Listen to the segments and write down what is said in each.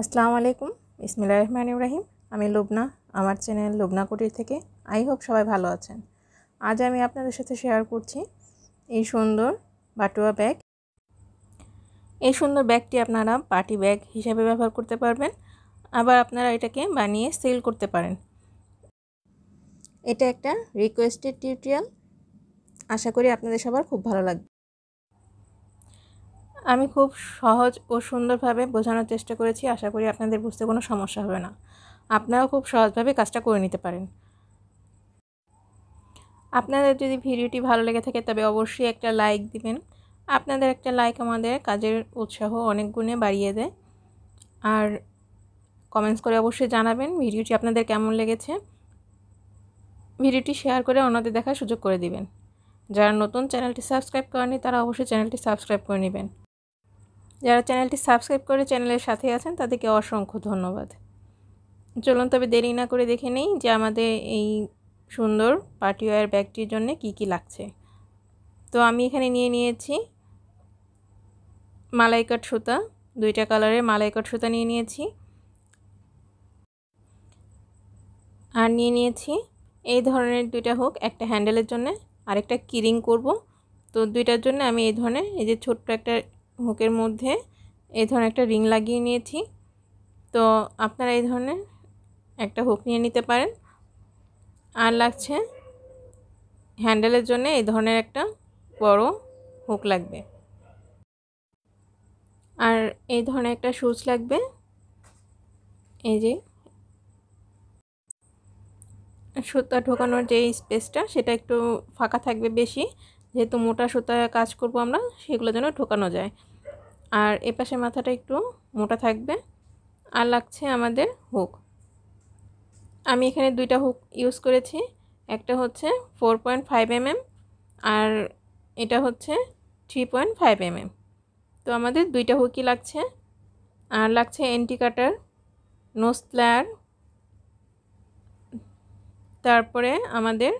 আসসালামু আলাইকুম ইসমিল্লা রহমান ইব্রাহিম আমি লুবনা আমার চ্যানেল লুবনা কুটির থেকে আই হোপ সবাই ভালো আছেন আজ আমি আপনাদের সাথে শেয়ার করছি এই সুন্দর বাটুয়া ব্যাগ এই সুন্দর ব্যাগটি আপনারা পার্টি ব্যাগ হিসাবে ব্যবহার করতে পারবেন আবার আপনারা এটাকে বানিয়ে সেল করতে পারেন এটা একটা রিকোয়েস্টেড টিউটোরিয়াল আশা করি আপনাদের সবার খুব ভালো লাগবে আমি খুব সহজ ও সুন্দরভাবে বোঝানোর চেষ্টা করেছি আশা করি আপনাদের বুঝতে কোনো সমস্যা হবে না আপনারাও খুব সহজভাবে কাজটা করে নিতে পারেন আপনাদের যদি ভিডিওটি ভালো লেগে থাকে তবে অবশ্যই একটা লাইক দিবেন আপনাদের একটা লাইক আমাদের কাজের উৎসাহ অনেক গুণে বাড়িয়ে দেয় আর কমেন্টস করে অবশ্যই জানাবেন ভিডিওটি আপনাদের কেমন লেগেছে ভিডিওটি শেয়ার করে অন্যদের দেখার সুযোগ করে দিবেন যারা নতুন চ্যানেলটি সাবস্ক্রাইব করেনি তারা অবশ্যই চ্যানেলটি সাবস্ক্রাইব করে নেবেন যারা চ্যানেলটি সাবস্ক্রাইব করে চ্যানেলের সাথে আছেন তাদেরকে অসংখ্য ধন্যবাদ চলুন তবে দেরি না করে দেখে নেই যে আমাদের এই সুন্দর পার্টিওয়ার ব্যাগটির জন্য কি কি লাগছে তো আমি এখানে নিয়ে নিয়েছি মালাইকাট সুতা দুইটা কালারের মালাইকাট সুতা নিয়ে নিয়েছি আর নিয়ে নিয়েছি এই ধরনের দুইটা হোক একটা হ্যান্ডেলের জন্য আরেকটা কিরিং করব তো দুইটার জন্য আমি এই ধরনের এই যে ছোট্ট একটা হুকের মধ্যে এই ধরনের একটা রিং লাগিয়ে নিয়েছি তো আপনারা এই ধরনের একটা হুক নিয়ে নিতে পারেন আর লাগছে হ্যান্ডেলের জন্য এই ধরনের একটা বড় হুক লাগবে আর এই ধরনের একটা সুচ লাগবে এই যে সুতা ঢোকানোর যে স্পেসটা সেটা একটু ফাঁকা থাকবে বেশি যেহেতু মোটা সুতা কাজ করব আমরা সেগুলো যেন ঢোকানো যায় আর পাশে মাথাটা একটু মোটা থাকবে আর লাগছে আমাদের হুক আমি এখানে দুইটা হুক ইউজ করেছি একটা হচ্ছে ফোর পয়েন্ট ফাইভ এমএম আর এটা হচ্ছে থ্রি পয়েন্ট ফাইভ এমএম তো আমাদের দুইটা হুকই লাগছে আর লাগছে এন্টি কাটার নোজ প্লায়ার তারপরে আমাদের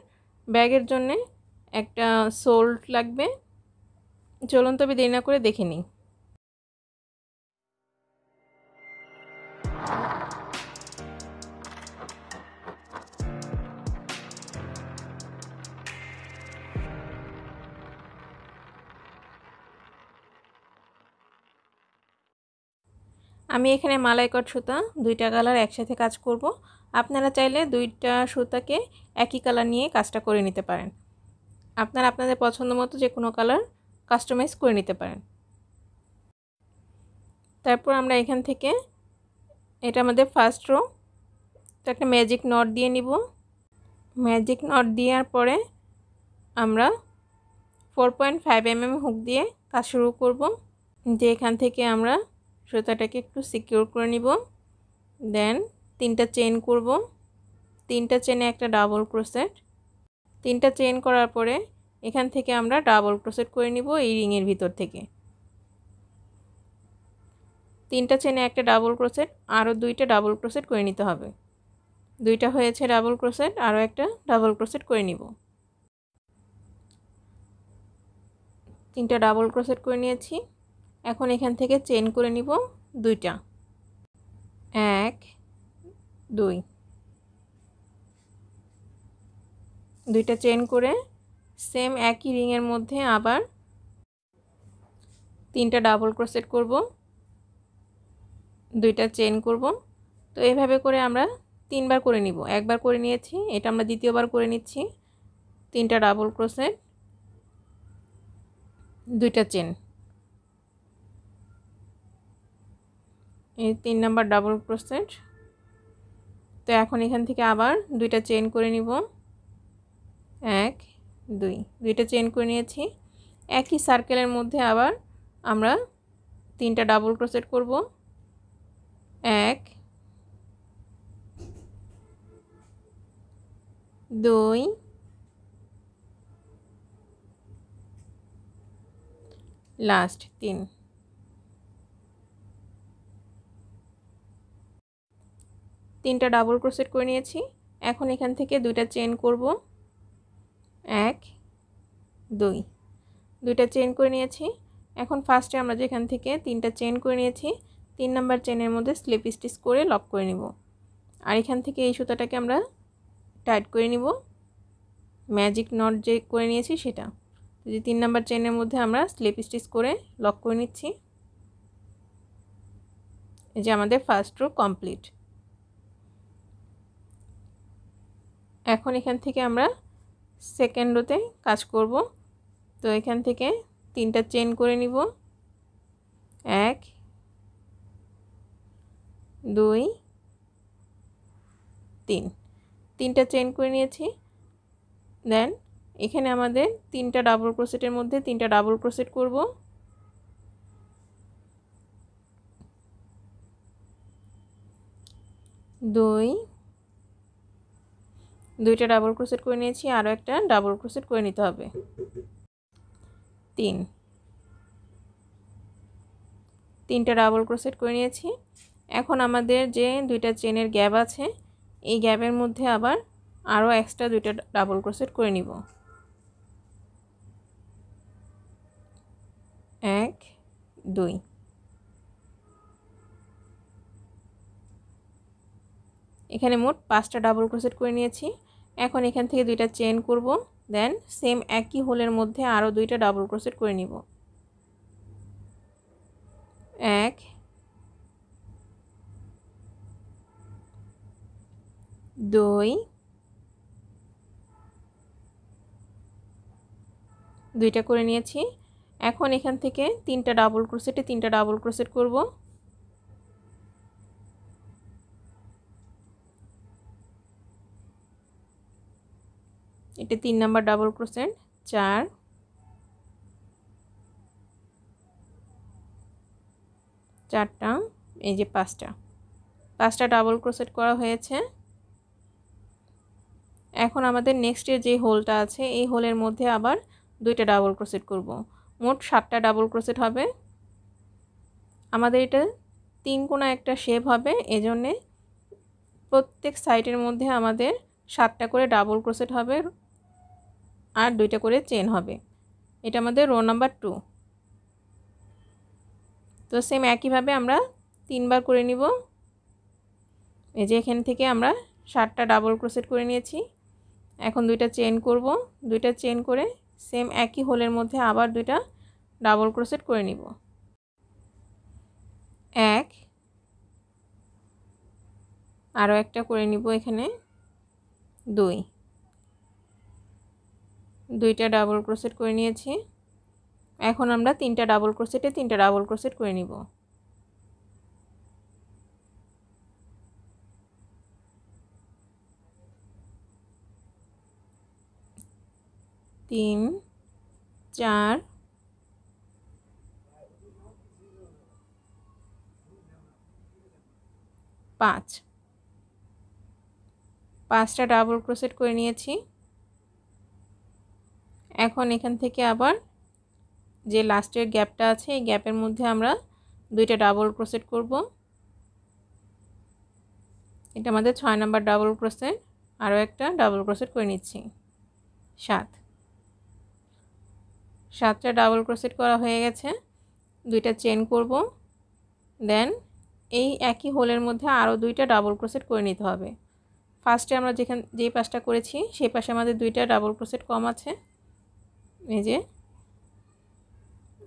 ব্যাগের জন্যে একটা সোল্ট লাগবে চলুন তবে দেরি না করে দেখে নিই আমি এখানে মালাইকট সুতা দুইটা কালার একসাথে কাজ করব আপনারা চাইলে দুইটা সুতাকে একই কালার নিয়ে কাজটা করে নিতে পারেন আপনারা আপনাদের পছন্দ মতো যে কোনো কালার কাস্টমাইজ করে নিতে পারেন তারপর আমরা এখান থেকে এটা আমাদের ফার্স্ট রো তো একটা ম্যাজিক নট দিয়ে নিব ম্যাজিক নট দেওয়ার পরে আমরা four point five mm hook দিয়ে কাজ শুরু করব যে এখান থেকে আমরা সুতাটাকে একটু সিকিউর করে নিব দেন তিনটা চেন করব তিনটা চেনে একটা ডাবল ক্রোসেট তিনটা চেন করার পরে এখান থেকে আমরা ডাবল ক্রোসেট করে নিব এই রিংয়ের ভিতর থেকে তিনটা চেনে একটা ডাবল ক্রোসেট আরও দুইটা ডাবল ক্রোসেট করে নিতে হবে দুইটা হয়েছে ডাবল ক্রোসেট আরও একটা ডাবল ক্রোসেট করে নিব তিনটা ডাবল ক্রোসেট করে নিয়েছি এখন এখান থেকে চেন করে নিব দুইটা এক দুই দুইটা চেন করে সেম একই রিংয়ের মধ্যে আবার তিনটা ডাবল ক্রসেট করব দুইটা চেন করব তো এইভাবে করে আমরা তিনবার করে নিব একবার করে নিয়েছি এটা আমরা দ্বিতীয়বার করে নিচ্ছি তিনটা ডাবল ক্রোসেট দুইটা চেন এই তিন নাম্বার ডাবল ক্রোসেট তো এখন এখান থেকে আবার দুইটা চেন করে নিব এক দুই দুইটা চেন করে নিয়েছি একই সার্কেলের মধ্যে আবার আমরা তিনটা ডাবল ক্রোসেট করব এক দুই লাস্ট তিন তিনটা ডাবল ক্রোসেট করে নিয়েছি এখন এখান থেকে দুইটা চেন করব এক দুই দুইটা চেন করে নিয়েছি এখন ফার্স্টে আমরা যেখান থেকে তিনটা চেন করে নিয়েছি তিন নাম্বার চেনের মধ্যে স্লিপ স্টিচ করে লক করে নিব আর এখান থেকে এই সুতাটাকে আমরা টাইট করে নিব ম্যাজিক নট যে করে নিয়েছি সেটা যে তিন নাম্বার চেনের মধ্যে আমরা স্লিপ স্টিচ করে লক করে নিচ্ছি এই যে আমাদের ফার্স্ট রো কমপ্লিট এখন এখান থেকে আমরা সেকেন্ড রোতে কাজ করব তো এখান থেকে তিনটা চেন করে নিব এক দুই তিন তিনটা চেন করে নিয়েছি দেন এখানে আমাদের তিনটা ডাবল ক্রোসেটের মধ্যে তিনটা ডাবল ক্রোসেট করব দুই দুইটা ডাবল ক্রোসেট করে নিয়েছি আরও একটা ডাবল ক্রোসেট করে নিতে হবে তিন তিনটা ডাবল ক্রোসেট করে নিয়েছি এখন আমাদের যে দুইটা চেনের গ্যাপ আছে এই গ্যাপের মধ্যে আবার আরও এক্সট্রা দুইটা ডাবল ক্রোসেট করে নিব এক দুই এখানে মোট পাঁচটা ডাবল ক্রোসেট করে নিয়েছি এখন এখান থেকে দুইটা চেন করব দেন সেম একই হোলের মধ্যে আরও দুইটা ডাবল ক্রোসেট করে নিব এক দুই দুইটা করে নিয়েছি এখন এখান থেকে তিনটা ডাবল ক্রোসেটে তিনটা ডাবল ক্রোসেট করব এটা তিন নাম্বার ডাবল ক্রোসেট চার চারটা এই যে পাঁচটা পাঁচটা ডাবল ক্রোসেট করা হয়েছে এখন আমাদের নেক্সটের যে হোলটা আছে এই হোলের মধ্যে আবার দুইটা ডাবল ক্রোসেট করব। মোট সাতটা ডাবল ক্রোসেট হবে আমাদের এটা তিন কোনা একটা শেপ হবে এজন্যে প্রত্যেক সাইডের মধ্যে আমাদের সাতটা করে ডাবল ক্রোসেট হবে আর দুইটা করে চেন হবে এটা আমাদের রো নাম্বার টু তো সেম একইভাবে আমরা তিনবার করে নিব এই যে এখান থেকে আমরা সাতটা ডাবল ক্রোসেট করে নিয়েছি এখন দুইটা চেন করব দুইটা চেন করে সেম একই হোলের মধ্যে আবার দুইটা ডাবল ক্রোসেট করে নিব এক আরও একটা করে নিব এখানে দুই দুইটা ডাবল ক্রোসেট করে নিয়েছি এখন আমরা তিনটা ডাবল ক্রোসেটে তিনটা ডাবল ক্রোসেট করে নিব তিন চার পাঁচ পাঁচটা ডাবল ক্রোসেট করে নিয়েছি এখন এখান থেকে আবার যে লাস্টের গ্যাপটা আছে এই গ্যাপের মধ্যে আমরা দুইটা ডাবল ক্রোসেট করব এটা আমাদের ছয় নাম্বার ডাবল ক্রোসেট আরও একটা ডাবল ক্রোসেট করে নিচ্ছি সাত সাতটা ডাবল ক্রোসেট করা হয়ে গেছে দুইটা চেন করব দেন এই একই হোলের মধ্যে আরও দুইটা ডাবল ক্রোসেট করে নিতে হবে ফার্স্টে আমরা যেখান যেই পাশটা করেছি সেই পাশে আমাদের দুইটা ডাবল ক্রোসেট কম আছে এই যে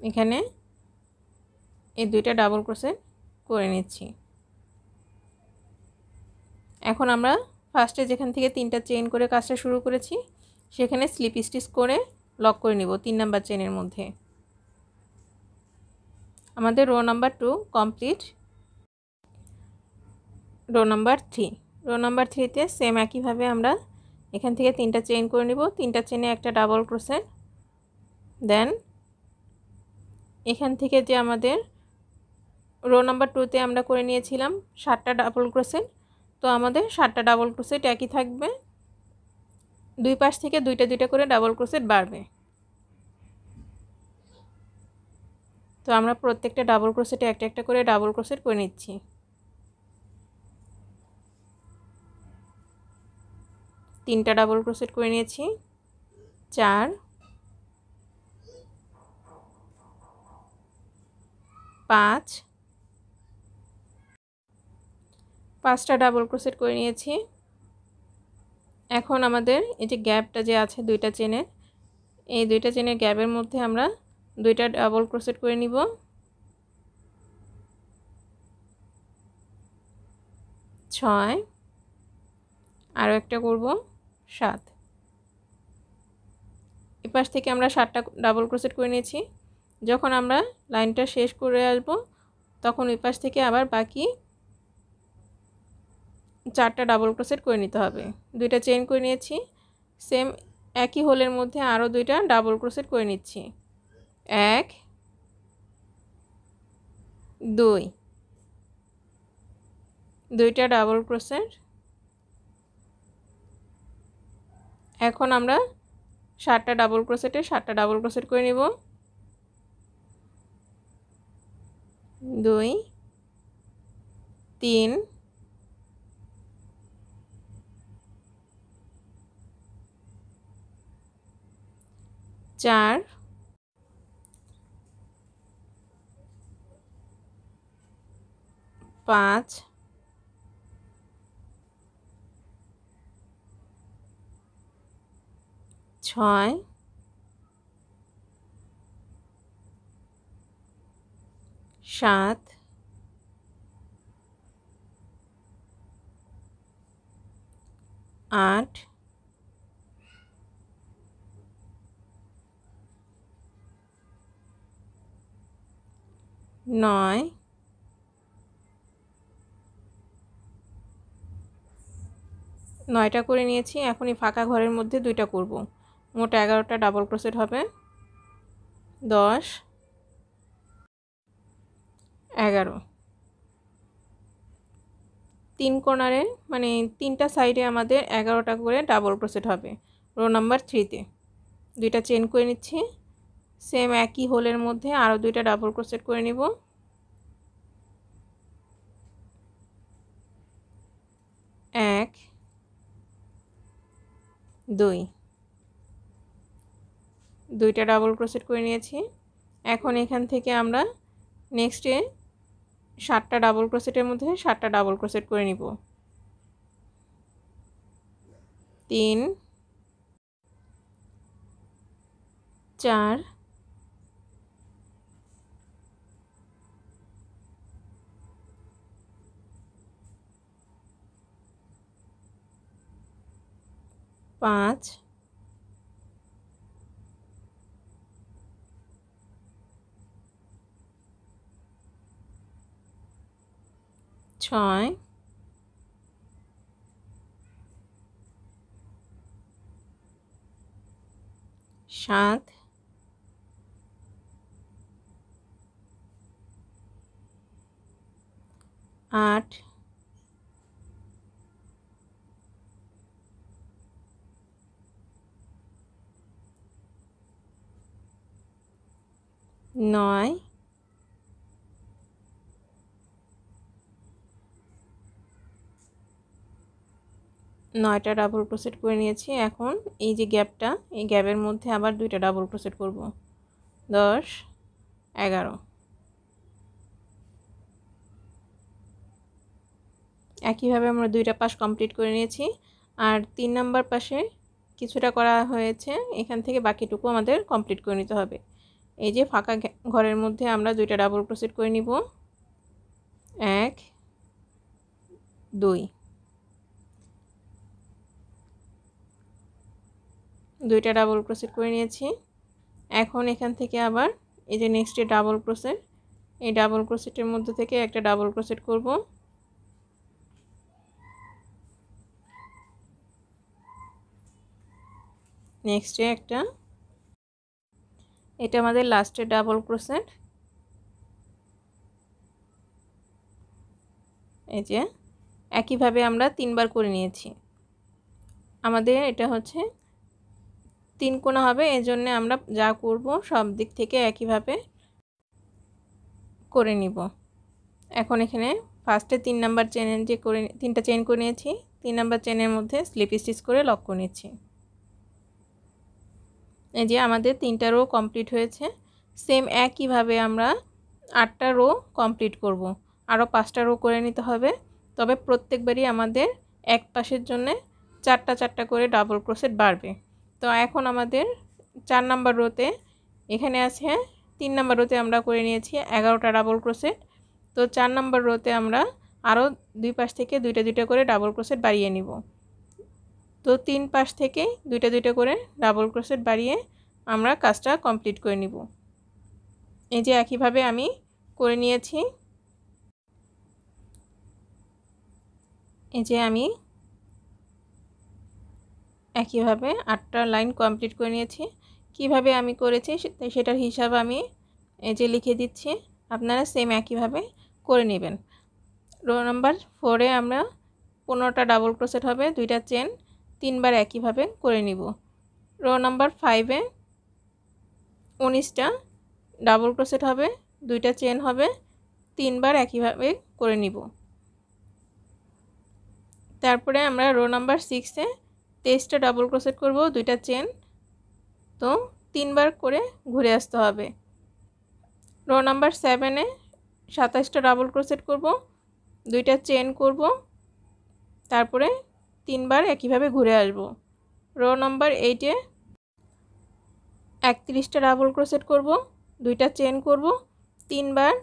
এখানে এই দুইটা ডাবল ক্রোসেট করে নিচ্ছি এখন আমরা ফার্স্টে যেখান থেকে তিনটা চেইন করে কাজটা শুরু করেছি সেখানে স্লিপ স্টিচ করে লক করে নিব তিন নাম্বার চেনের মধ্যে আমাদের row number two complete row number three row number থ্রিতে সেম একইভাবে আমরা এখান থেকে তিনটা চেইন করে নিব তিনটা চেনে একটা ডাবল ক্রোসেন দেন এখান থেকে যে আমাদের রো নাম্বার টুতে আমরা করে নিয়েছিলাম সাতটা ডাবল ক্রোসেট তো আমাদের সাতটা ডাবল ক্রোসেট একই থাকবে দুই পাশ থেকে দুইটা দুইটা করে ডাবল ক্রোসেট বাড়বে তো আমরা প্রত্যেকটা ডাবল ক্রোসেটে একটা একটা করে ডাবল ক্রোসেট করে নিচ্ছি তিনটা ডাবল ক্রোসেট করে নিয়েছি চার পাঁচ পাঁচটা ডাবল ক্রোসেট করে নিয়েছি এখন আমাদের এই যে গ্যাপটা যে আছে দুইটা চেনের এই দুইটা চেনের গ্যাপের মধ্যে আমরা দুইটা ডাবল ক্রোসেট করে নিব ছয় আরও একটা করব সাত এপাশ থেকে আমরা সাতটা ডাবল ক্রোসেট করে নিয়েছি যখন আমরা লাইনটা শেষ করে আসবো তখন ওই পাশ থেকে আবার বাকি চারটা ডাবল ক্রোসেট করে নিতে হবে দুইটা চেন করে নিয়েছি সেম একই হোলের মধ্যে আরও দুইটা ডাবল ক্রোসেট করে নিচ্ছি এক দুই দুইটা ডাবল ক্রোসেট এখন আমরা সাতটা ডাবল ক্রোসেটে সাতটা ডাবল ক্রোসেট করে নিব দুই তিন চার পাঁচ ছয় সাত আট নয় নয়টা করে নিয়েছি এখনই ফাঁকা ঘরের মধ্যে দুইটা করব মোট এগারোটা ডাবল ক্রোসেট হবে দশ এগারো তিন কোণারে মানে তিনটা সাইডে আমাদের এগারোটা করে ডাবল ক্রোশেট হবে রো নাম্বার থ্রিতে দুইটা চেন করে নিচ্ছি সেম একই হোলের মধ্যে আরও দুইটা ডাবল ক্রোশেট করে নিব এক দুই দুইটা ডাবল ক্রোশেট করে নিয়েছি এখন এখান থেকে আমরা নেক্সটে সাতটা ডাবল ক্রোসেটের মধ্যে সাতটা ডাবল ক্রোসেট করে নিব তিন চার পাঁচ ছয় সাত আট নয় নয়টা ডাবল ক্রোসেট করে নিয়েছি এখন এই যে গ্যাপটা এই গ্যাপের মধ্যে আবার দুইটা ডাবল ক্রোসেট করব দশ এগারো একইভাবে আমরা দুইটা পাশ কমপ্লিট করে নিয়েছি আর তিন নাম্বার পাশে কিছুটা করা হয়েছে এখান থেকে বাকিটুকু আমাদের কমপ্লিট করে নিতে হবে এই যে ফাঁকা ঘরের মধ্যে আমরা দুইটা ডাবল ক্রোসেট করে নিব এক দুই দুইটা ডাবল ক্রোসেট করে নিয়েছি এখন এখান থেকে আবার এই যে নেক্সট ডাবল ক্রোসেট এই ডাবল ক্রোসেটের মধ্যে থেকে একটা ডাবল ক্রোসেট করব নেক্সটে একটা এটা আমাদের লাস্টের ডাবল ক্রোসেট এই যে একইভাবে আমরা তিনবার করে নিয়েছি আমাদের এটা হচ্ছে তিন কোণা হবে এজন্য আমরা যা করব সব দিক থেকে একইভাবে করে নিব এখন এখানে ফার্স্টে তিন নাম্বার চেনের যে করে তিনটা চেন করে নিয়েছি তিন নাম্বার চেনের মধ্যে স্লিপ স্টিচ করে লক করে নিচ্ছি এই যে আমাদের তিনটা রো কমপ্লিট হয়েছে সেম একইভাবে আমরা আটটা রো কমপ্লিট করব। আরও পাঁচটা রো করে নিতে হবে তবে প্রত্যেকবারই আমাদের এক পাশের জন্যে চারটা চারটা করে ডাবল ক্রোসেট বাড়বে তো এখন আমাদের চার নাম্বার রোতে এখানে আছে হ্যাঁ, তিন নাম্বার রোতে আমরা করে নিয়েছি এগারোটা ডাবল ক্রোসেট তো চার নাম্বার রোতে আমরা আরও দুই পাশ থেকে দুইটা দুইটা করে ডাবল ক্রোসেট বাড়িয়ে নিব তো তিন পাশ থেকে দুইটা দুইটা করে ডাবল ক্রোসেট বাড়িয়ে আমরা কাজটা কমপ্লিট করে নিব এই যে একইভাবে আমি করে নিয়েছি এই যে আমি একইভাবে আটটা লাইন কমপ্লিট করে নিয়েছি কিভাবে আমি করেছি সেটার হিসাব আমি যে লিখে দিচ্ছি আপনারা সেম একইভাবে করে নেবেন রো নাম্বার ফোরে আমরা পনেরোটা ডাবল ক্রোসেট হবে দুইটা চেন তিনবার একইভাবে করে নিব রো নাম্বার ফাইভে উনিশটা ডাবল ক্রোসেট হবে দুইটা চেন হবে তিনবার একইভাবে করে নিব তারপরে আমরা রো নাম্বার সিক্সে তেইশটা ডাবল ক্রোশেট করব দুইটা চেন তো তিনবার করে ঘুরে আসতে হবে রো নাম্বার সেভেনে সাতাশটা ডাবল ক্রোশেট করব দুইটা চেন করব তারপরে তিনবার একইভাবে ঘুরে আসব রো নাম্বার এইটে একত্রিশটা ডাবল ক্রোশেট করব দুইটা চেন করব তিনবার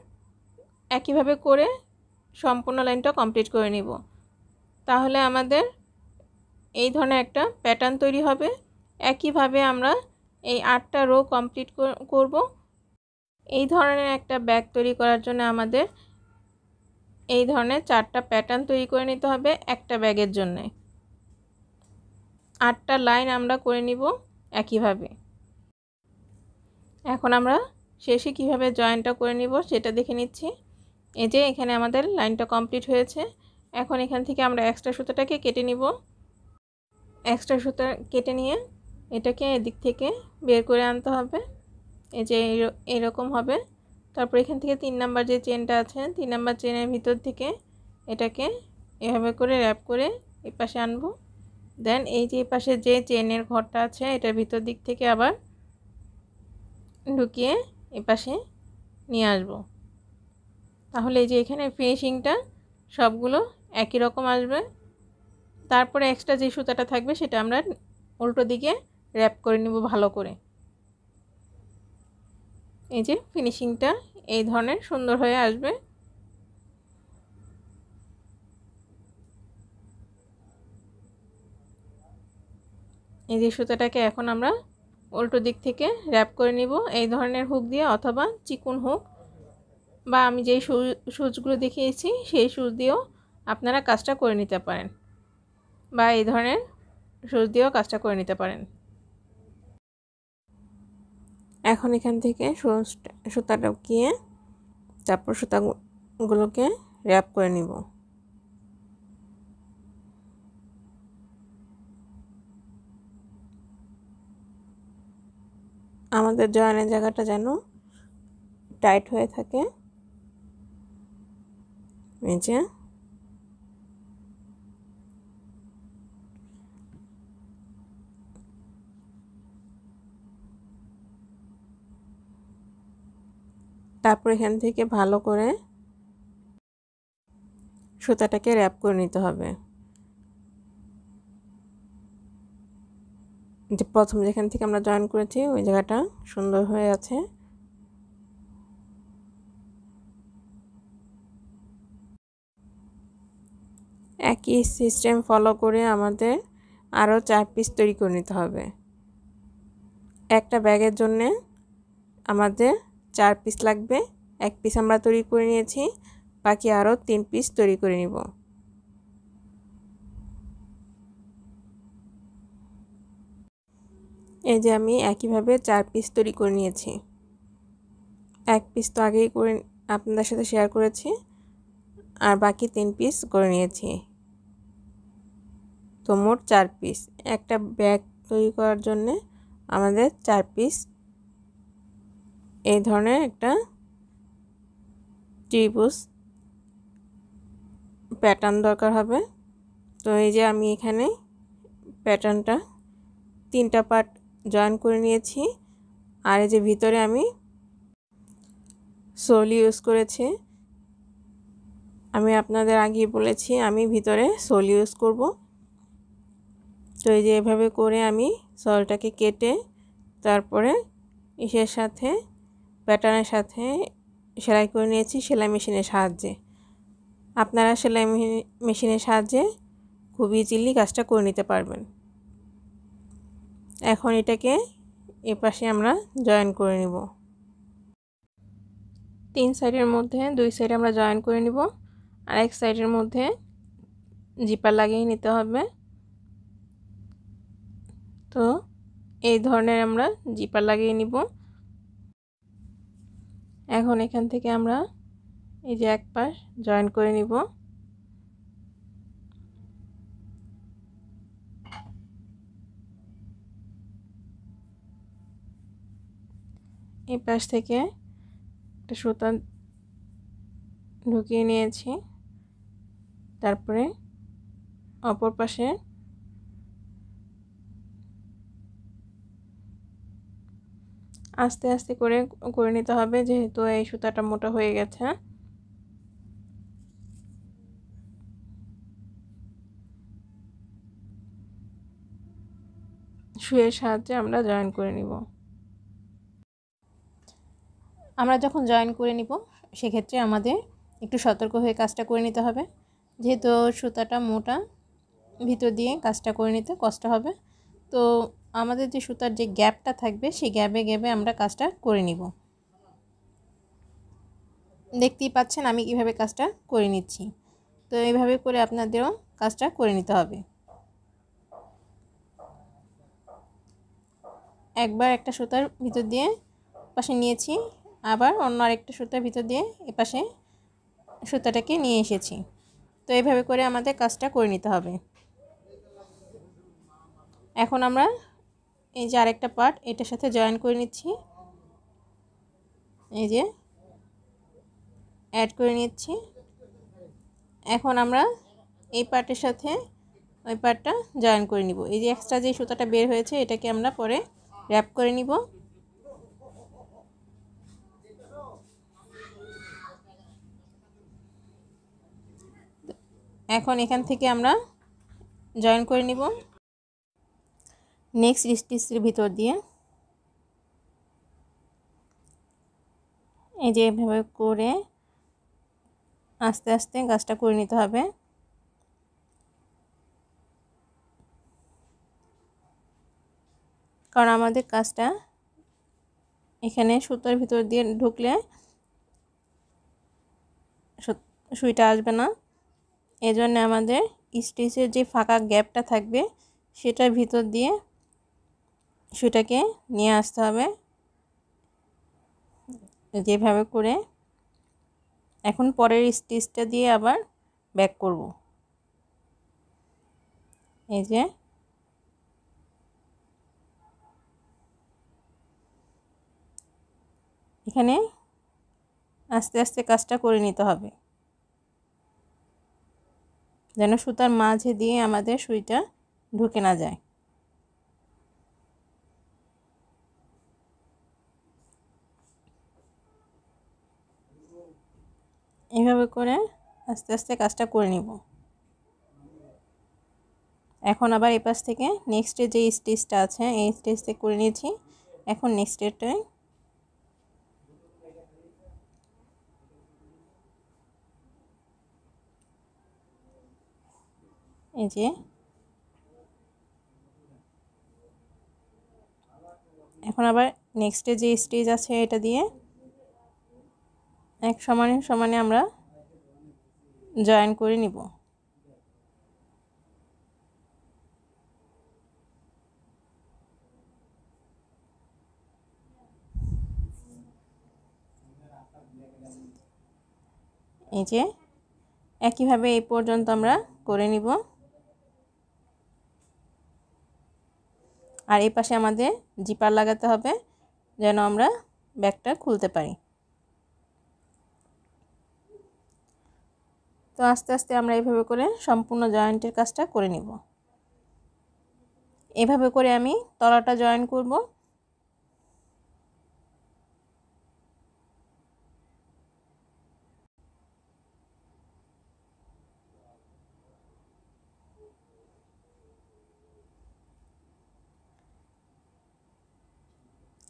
একইভাবে করে সম্পূর্ণ লাইনটা কমপ্লিট করে নিব তাহলে আমাদের এই ধরনের একটা প্যাটার্ন তৈরি হবে একইভাবে আমরা এই আটটা রো কমপ্লিট করব এই ধরনের একটা ব্যাগ তৈরি করার জন্য আমাদের এই ধরনের চারটা প্যাটার্ন তৈরি করে নিতে হবে একটা ব্যাগের জন্য আটটা লাইন আমরা করে নিব একইভাবে এখন আমরা শেষে কিভাবে জয়েনটা করে নিব সেটা দেখে নিচ্ছি এই যে এখানে আমাদের লাইনটা কমপ্লিট হয়েছে এখন এখান থেকে আমরা এক্সট্রা সুতোটাকে কেটে নিব এক্সট্রা সুতা কেটে নিয়ে এটাকে এদিক থেকে বের করে আনতে হবে এই যে এরকম হবে তারপর এখান থেকে তিন নাম্বার যে চেনটা আছে তিন নাম্বার চেনের ভিতর থেকে এটাকে এভাবে করে র্যাপ করে এই পাশে আনবো দেন এই যে পাশে যে চেনের ঘরটা আছে এটার ভিতর দিক থেকে আবার ঢুকিয়ে এপাশে নিয়ে আসবো তাহলে এই যে এখানে ফিনিশিংটা সবগুলো একই রকম আসবে তারপরে এক্সট্রা যে সুতাটা থাকবে সেটা আমরা উল্টো দিকে র্যাপ করে নেব ভালো করে এই যে ফিনিশিংটা এই ধরনের সুন্দর হয়ে আসবে এই যে সুতাটাকে এখন আমরা উল্টো দিক থেকে র্যাপ করে নিব এই ধরনের হুক দিয়ে অথবা চিকুন হুক বা আমি যেই সুচগুলো দেখিয়েছি সেই সুচ দিয়েও আপনারা কাজটা করে নিতে পারেন বা এই ধরনের সুচ দিয়েও কাজটা করে নিতে পারেন এখন এখান থেকে সুতাটা গিয়ে তারপর সুতাগুলোকে র্যাপ করে নিব আমাদের জয়ানের জায়গাটা যেন টাইট হয়ে থাকে নিচে তারপর এখান থেকে ভালো করে সুতাটাকে র্যাপ করে নিতে হবে যে প্রথম যেখান থেকে আমরা জয়েন করেছি ওই জায়গাটা সুন্দর হয়ে আছে একই সিস্টেম ফলো করে আমাদের আরও চার পিস তৈরি করে নিতে হবে একটা ব্যাগের জন্যে আমাদের চার পিস লাগবে এক পিস আমরা তৈরি করে নিয়েছি বাকি আরও তিন পিস তৈরি করে নিব এই যে আমি একইভাবে চার পিস তৈরি করে নিয়েছি এক পিস তো আগেই করে আপনাদের সাথে শেয়ার করেছি আর বাকি তিন পিস করে নিয়েছি তো মোট চার পিস একটা ব্যাগ তৈরি করার জন্যে আমাদের চার পিস এই ধরনের একটা ত্রিভুজ প্যাটার্ন দরকার হবে তো এই যে আমি এখানে প্যাটার্নটা তিনটা পার্ট জয়েন করে নিয়েছি আর এই যে ভিতরে আমি সোল ইউজ করেছি আমি আপনাদের আগে বলেছি আমি ভিতরে সোল ইউজ করব তো এই যে এভাবে করে আমি সলটাকে কেটে তারপরে ইসের সাথে প্যাটার্নের সাথে সেলাই করে নিয়েছি সেলাই মেশিনের সাহায্যে আপনারা সেলাই মেশিনের সাহায্যে খুব ইজিলি কাজটা করে নিতে পারবেন এখন এটাকে এ পাশে আমরা জয়েন করে নিব তিন সাইডের মধ্যে দুই সাইডে আমরা জয়েন করে নিব আর এক সাইডের মধ্যে জিপার লাগিয়ে নিতে হবে তো এই ধরনের আমরা জিপার লাগিয়ে নিব এখন এখান থেকে আমরা এই যে এক পাশ জয়েন করে নিব এই পাশ থেকে একটা সুতা ঢুকিয়ে নিয়েছি তারপরে অপর পাশে আস্তে আস্তে করে করে নিতে হবে যেহেতু এই সুতাটা মোটা হয়ে গেছে শুয়ের সাহায্যে আমরা জয়েন করে নিব আমরা যখন জয়েন করে নিব সেক্ষেত্রে আমাদের একটু সতর্ক হয়ে কাজটা করে নিতে হবে যেহেতু সুতাটা মোটা ভিতর দিয়ে কাজটা করে নিতে কষ্ট হবে তো আমাদের যে সুতার যে গ্যাপটা থাকবে সেই গ্যাপে গ্যাপে আমরা কাজটা করে নিব দেখতেই পাচ্ছেন আমি কিভাবে কাজটা করে নিচ্ছি তো এইভাবে করে আপনাদেরও কাজটা করে নিতে হবে একবার একটা সুতার ভিতর দিয়ে পাশে নিয়েছি আবার অন্য আরেকটা সুতার ভিতর দিয়ে এপাশে সুতাটাকে নিয়ে এসেছি তো এইভাবে করে আমাদের কাজটা করে নিতে হবে এখন আমরা এই যে আরেকটা পার্ট এটার সাথে জয়েন করে নিচ্ছি এই যে অ্যাড করে নিচ্ছি এখন আমরা এই পার্টের সাথে ওই পার্টটা জয়েন করে নিব এই যে এক্সট্রা যে সুতাটা বের হয়েছে এটাকে আমরা পরে র্যাপ করে নিব এখন এখান থেকে আমরা জয়েন করে নিব নেক্সট স্টিচের ভিতর দিয়ে এই যে এভাবে করে আস্তে আস্তে গাছটা করে নিতে হবে কারণ আমাদের কাজটা এখানে সুতোর ভিতর দিয়ে ঢুকলে সুইটা আসবে না এজন্য আমাদের স্টিচের যে ফাঁকা গ্যাপটা থাকবে সেটার ভিতর দিয়ে সেটাকে নিয়ে আসতে হবে যেভাবে করে এখন পরের স্টিচটা দিয়ে আবার ব্যাক করব এই যে এখানে আস্তে আস্তে কাজটা করে নিতে হবে যেন সুতার মাঝে দিয়ে আমাদের সুইটা ঢুকে না যায় এইভাবে করে আস্তে আস্তে কাজটা করে নিব এখন আবার এই পাশ থেকে নেক্সটে যে স্টেজটা আছে এই স্টেজটা করে নিয়েছি এখন নেক্সট এই যে এখন আবার নেক্সটে যে স্টেজ আছে এটা দিয়ে এক সমানে সমানে আমরা জয়েন করে নিব এই যে একইভাবে এই পর্যন্ত আমরা করে নিব আর এই পাশে আমাদের জিপার লাগাতে হবে যেন আমরা ব্যাগটা খুলতে পারি তো আস্তে আস্তে আমরা এভাবে করে সম্পূর্ণ জয়েন্টের কাজটা করে নিব এভাবে করে আমি তলাটা জয়েন করব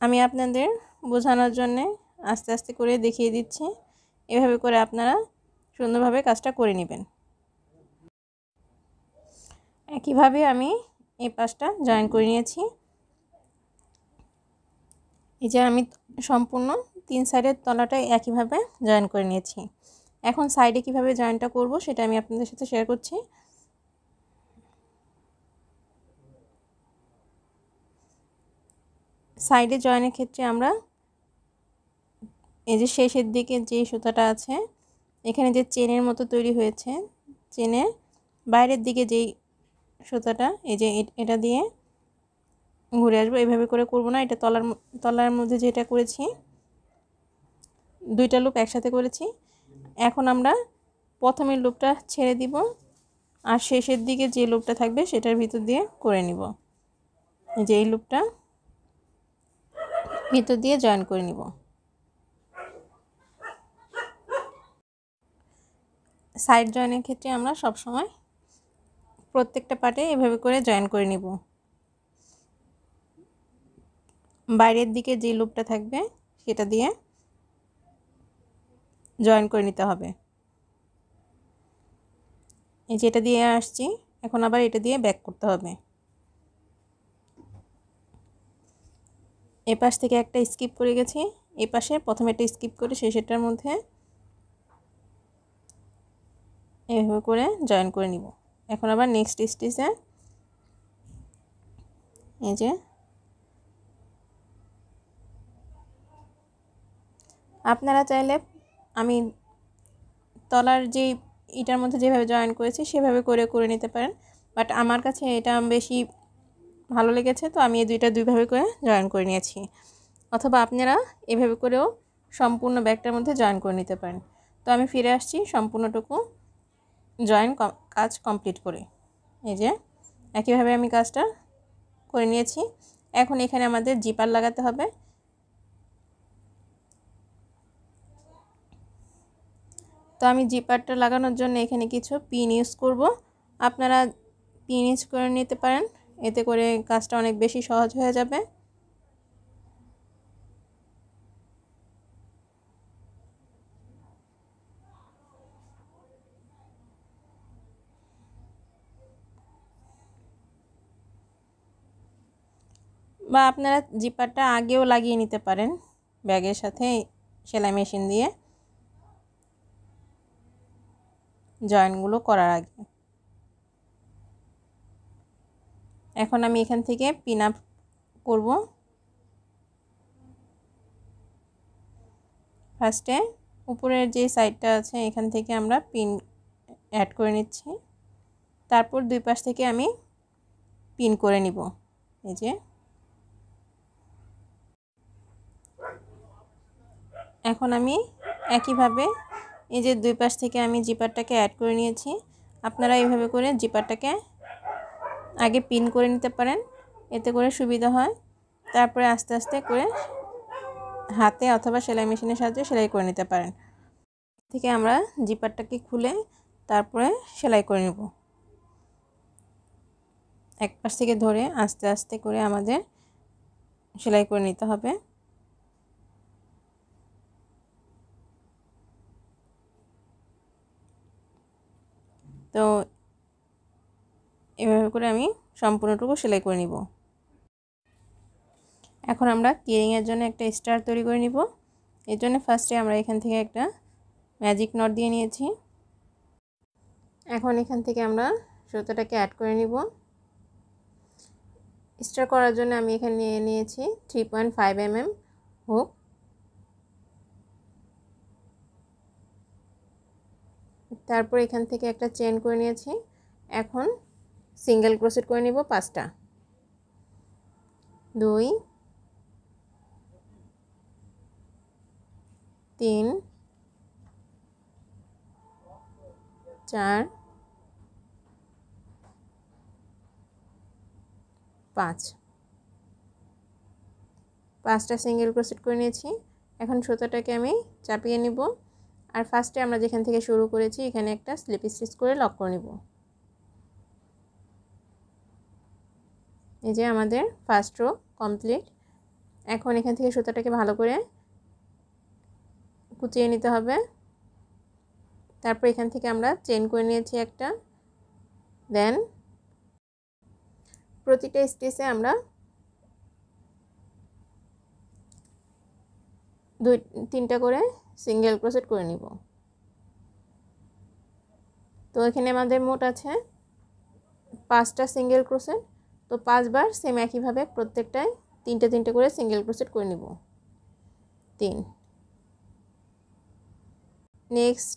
আমি আপনাদের বোঝানোর জন্যে আস্তে আস্তে করে দেখিয়ে দিচ্ছি এভাবে করে আপনারা সুন্দরভাবে কাজটা করে নেবেন একইভাবে আমি এই পাশটা জয়েন করে নিয়েছি এই যে আমি সম্পূর্ণ তিন সাইডের তলাটা একইভাবে জয়েন করে নিয়েছি এখন সাইডে কিভাবে জয়েনটা করব সেটা আমি আপনাদের সাথে শেয়ার করছি সাইডে জয়েনের ক্ষেত্রে আমরা এই যে শেষের দিকে যে সুতাটা আছে এখানে যে চেনের মতো তৈরি হয়েছে চেনে বাইরের দিকে যেই সুতাটা এই যে এটা দিয়ে ঘুরে আসবো এভাবে করে করব না এটা তলার তলার মধ্যে যেটা করেছি দুইটা লুপ একসাথে করেছি এখন আমরা প্রথমের লুপটা ছেড়ে দিব আর শেষের দিকে যে লুপটা থাকবে সেটার ভিতর দিয়ে করে নিব যে এই লুপটা ভিতর দিয়ে জয়েন করে নিব সাইড জয়েনের ক্ষেত্রে আমরা সব সময় প্রত্যেকটা পার্টে এভাবে করে জয়েন করে নিব বাইরের দিকে যে লুপটা থাকবে সেটা দিয়ে জয়েন করে নিতে হবে এই যে এটা দিয়ে আসছি এখন আবার এটা দিয়ে ব্যাক করতে হবে এপাশ থেকে একটা স্কিপ করে গেছি এপাশে প্রথমে একটা স্কিপ করে সেটার মধ্যে এভাবে করে জয়েন করে নিব এখন আবার নেক্সট স্টিচে এই যে আপনারা চাইলে আমি তলার যে এটার মধ্যে যেভাবে জয়েন করেছি সেভাবে করে করে নিতে পারেন বাট আমার কাছে এটা বেশি ভালো লেগেছে তো আমি এই দুইটা দুইভাবে করে জয়েন করে নিয়েছি অথবা আপনারা এভাবে করেও সম্পূর্ণ ব্যাগটার মধ্যে জয়েন করে নিতে পারেন তো আমি ফিরে আসছি সম্পূর্ণটুকু জয়েন কাজ কমপ্লিট করে এই যে একইভাবে আমি কাজটা করে নিয়েছি এখন এখানে আমাদের জিপার লাগাতে হবে তো আমি জিপারটা লাগানোর জন্য এখানে কিছু পিন ইউজ করব আপনারা পিন ইউজ করে নিতে পারেন এতে করে কাজটা অনেক বেশি সহজ হয়ে যাবে বা আপনারা জিপারটা আগেও লাগিয়ে নিতে পারেন ব্যাগের সাথে সেলাই মেশিন দিয়ে জয়েন্টগুলো করার আগে এখন আমি এখান থেকে পিন আপ করবো ফার্স্টে উপরের যে সাইডটা আছে এখান থেকে আমরা পিন অ্যাড করে নিচ্ছি তারপর দুই পাশ থেকে আমি পিন করে নিব এই যে এখন আমি একইভাবে এই যে দুই পাশ থেকে আমি জিপারটাকে অ্যাড করে নিয়েছি আপনারা এইভাবে করে জিপারটাকে আগে পিন করে নিতে পারেন এতে করে সুবিধা হয় তারপরে আস্তে আস্তে করে হাতে অথবা সেলাই মেশিনের সাহায্যে সেলাই করে নিতে পারেন থেকে আমরা জিপারটাকে খুলে তারপরে সেলাই করে নেব এক পাশ থেকে ধরে আস্তে আস্তে করে আমাদের সেলাই করে নিতে হবে তো এভাবে করে আমি সম্পূর্ণটুকু সেলাই করে নিব এখন আমরা কিরিংয়ের জন্য একটা স্টার তৈরি করে নিব এর জন্য ফার্স্টে আমরা এখান থেকে একটা ম্যাজিক নট দিয়ে নিয়েছি এখন এখান থেকে আমরা সুতোটাকে অ্যাড করে নিব স্টার করার জন্য আমি এখানে নিয়ে নিয়েছি three point five M M hook তারপর এখান থেকে একটা চেন করে নিয়েছি এখন সিঙ্গেল ক্রোসেট করে নিব পাঁচটা দুই তিন চার পাঁচ পাঁচটা সিঙ্গেল ক্রোসেট করে নিয়েছি এখন সুতোটাকে আমি চাপিয়ে নিব আর ফার্স্টে আমরা যেখান থেকে শুরু করেছি এখানে একটা স্লিপ স্টিচ করে লক করে নেব এই যে আমাদের ফার্স্ট রো কমপ্লিট এখন এখান থেকে সুতাটাকে ভালো করে কুচিয়ে নিতে হবে তারপর এখান থেকে আমরা চেন করে নিয়েছি একটা দেন প্রতিটা স্টিচে আমরা দুই তিনটা করে সিঙ্গেল ক্রোশেট করে নিব তো এখানে আমাদের মোট আছে পাঁচটা সিঙ্গেল ক্রোশেট তো পাঁচবার সেম একইভাবে প্রত্যেকটায় তিনটে তিনটে করে সিঙ্গেল ক্রোশেট করে নিব তিন নেক্সট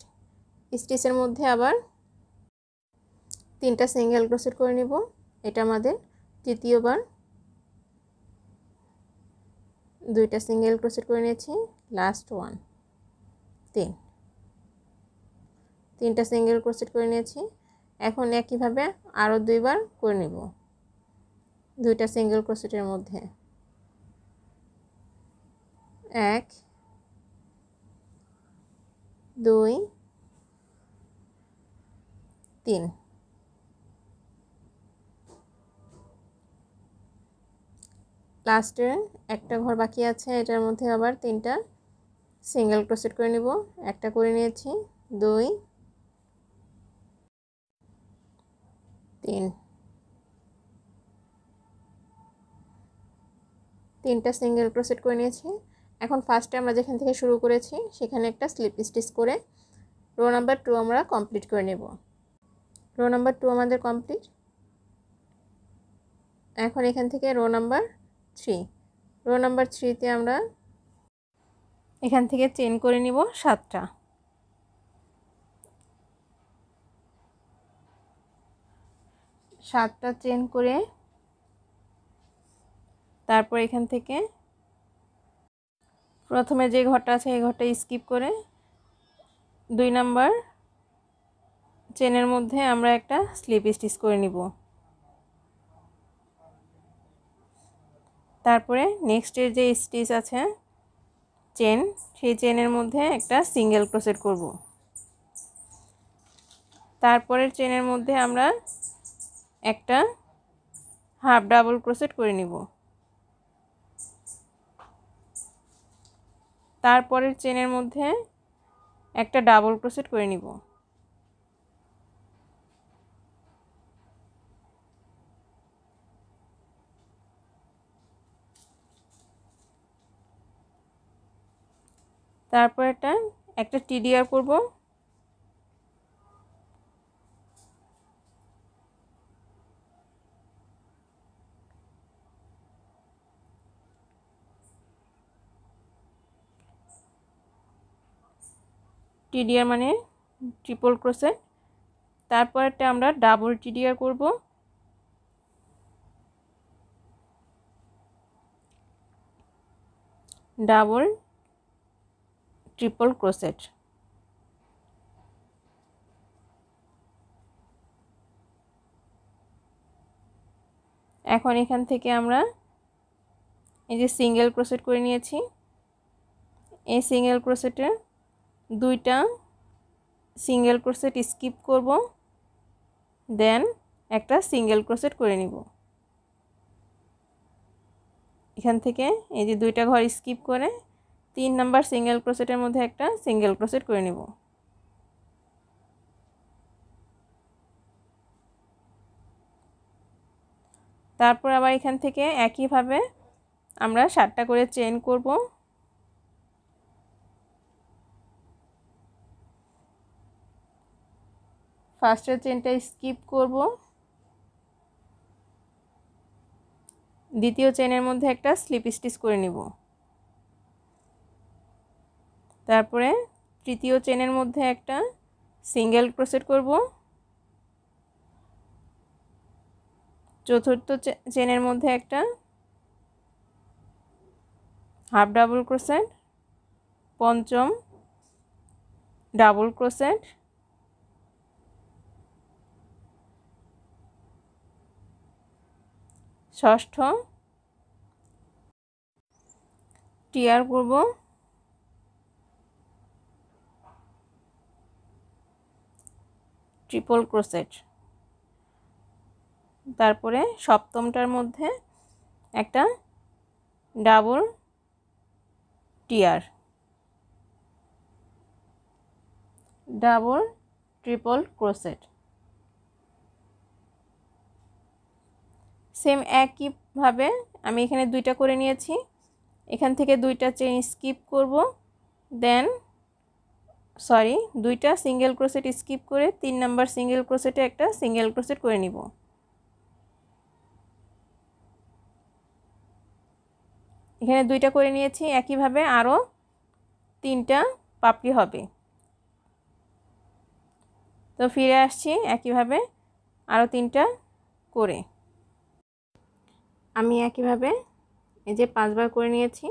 স্টিচের মধ্যে আবার তিনটা সিঙ্গেল ক্রোশেট করে নিব এটা আমাদের তৃতীয়বার দুইটা সিঙ্গেল ক্রোসেট করে নিয়েছি লাস্ট ওয়ান তিন তিনটা সিঙ্গেল ক্রোশেট করে নিয়েছি এখন একইভাবে আরও দুইবার করে নেব দুইটা সিঙ্গেল ক্রোশেটের মধ্যে এক দুই তিন লাস্টে একটা ঘর বাকি আছে এটার মধ্যে আবার তিনটা সিঙ্গেল ক্রোশেট করে নিব একটা করে নিয়েছি দুই তিন তিনটা সিঙ্গেল ক্রোশেট করে নিয়েছি এখন ফার্স্টে আমরা যেখান থেকে শুরু করেছি সেখানে একটা স্লিপ স্টিচ করে রো নাম্বার টু আমরা কমপ্লিট করে নেব রো নাম্বার টু আমাদের কমপ্লিট এখন এখান থেকে row number three row number থ্রিতে আমরা এখান থেকে চেন করে নিব সাতটা সাতটা চেন করে তারপর এখান থেকে প্রথমে যে ঘরটা আছে এই ঘরটা স্কিপ করে দুই নাম্বার চেনের মধ্যে আমরা একটা স্লিপ স্টিচ করে নিব তারপরে নেক্সটের যে স্টিচ আছে চেন সেই চেনের মধ্যে একটা সিঙ্গেল ক্রোশেট করব তারপরের চেনের মধ্যে আমরা একটা হাফ ডাবল ক্রোশেট করে নিব তারপরের চেনের মধ্যে একটা ডাবল ক্রোসেট করে নিব তারপর এটা একটা টিডিআর করব টিডিআর মানে ট্রিপল ক্রোসেট একটা আমরা ডাবল টিডিআর করব ডাবল ট্রিপল ক্রোসেট এখন এখান থেকে আমরা এই যে সিঙ্গেল ক্রোসেট করে নিয়েছি এই সিঙ্গেল ক্রোসেটে দুইটা সিঙ্গেল ক্রোসেট স্কিপ করব দেন একটা সিঙ্গেল ক্রোসেট করে নিব এখান থেকে এই যে দুইটা ঘর স্কিপ করে তিন নাম্বার সিঙ্গেল ক্রোসেটের মধ্যে একটা সিঙ্গেল ক্রোসেট করে নেব তারপর আবার এখান থেকে একইভাবে আমরা সাতটা করে চেন করব ফার্স্টের চেনটা স্কিপ করব দ্বিতীয় চেনের মধ্যে একটা স্লিপ স্টিচ করে নেব তারপরে তৃতীয় চেনের মধ্যে একটা সিঙ্গেল ক্রোসেট করব চতুর্থ চেনের মধ্যে একটা হাফ ডাবল ক্রোসেট পঞ্চম ডাবল ক্রোসেট ষষ্ঠ টিয়ার করবো ট্রিপল ক্রোসেট তারপরে সপ্তমটার মধ্যে একটা ডাবল টিয়ার ডাবল ট্রিপল ক্রোসেট সেম একইভাবে আমি এখানে দুইটা করে নিয়েছি এখান থেকে দুইটা চেন স্কিপ করব দেন সরি দুইটা সিঙ্গেল ক্রোসেট স্কিপ করে তিন নাম্বার সিঙ্গেল ক্রোসেটে একটা সিঙ্গেল ক্রোসেট করে নিব এখানে দুইটা করে নিয়েছি একইভাবে আরও তিনটা পাপড়ি হবে তো ফিরে আসছি একইভাবে আরও তিনটা করে আমি একইভাবে এই যে পাঁচবার করে নিয়েছি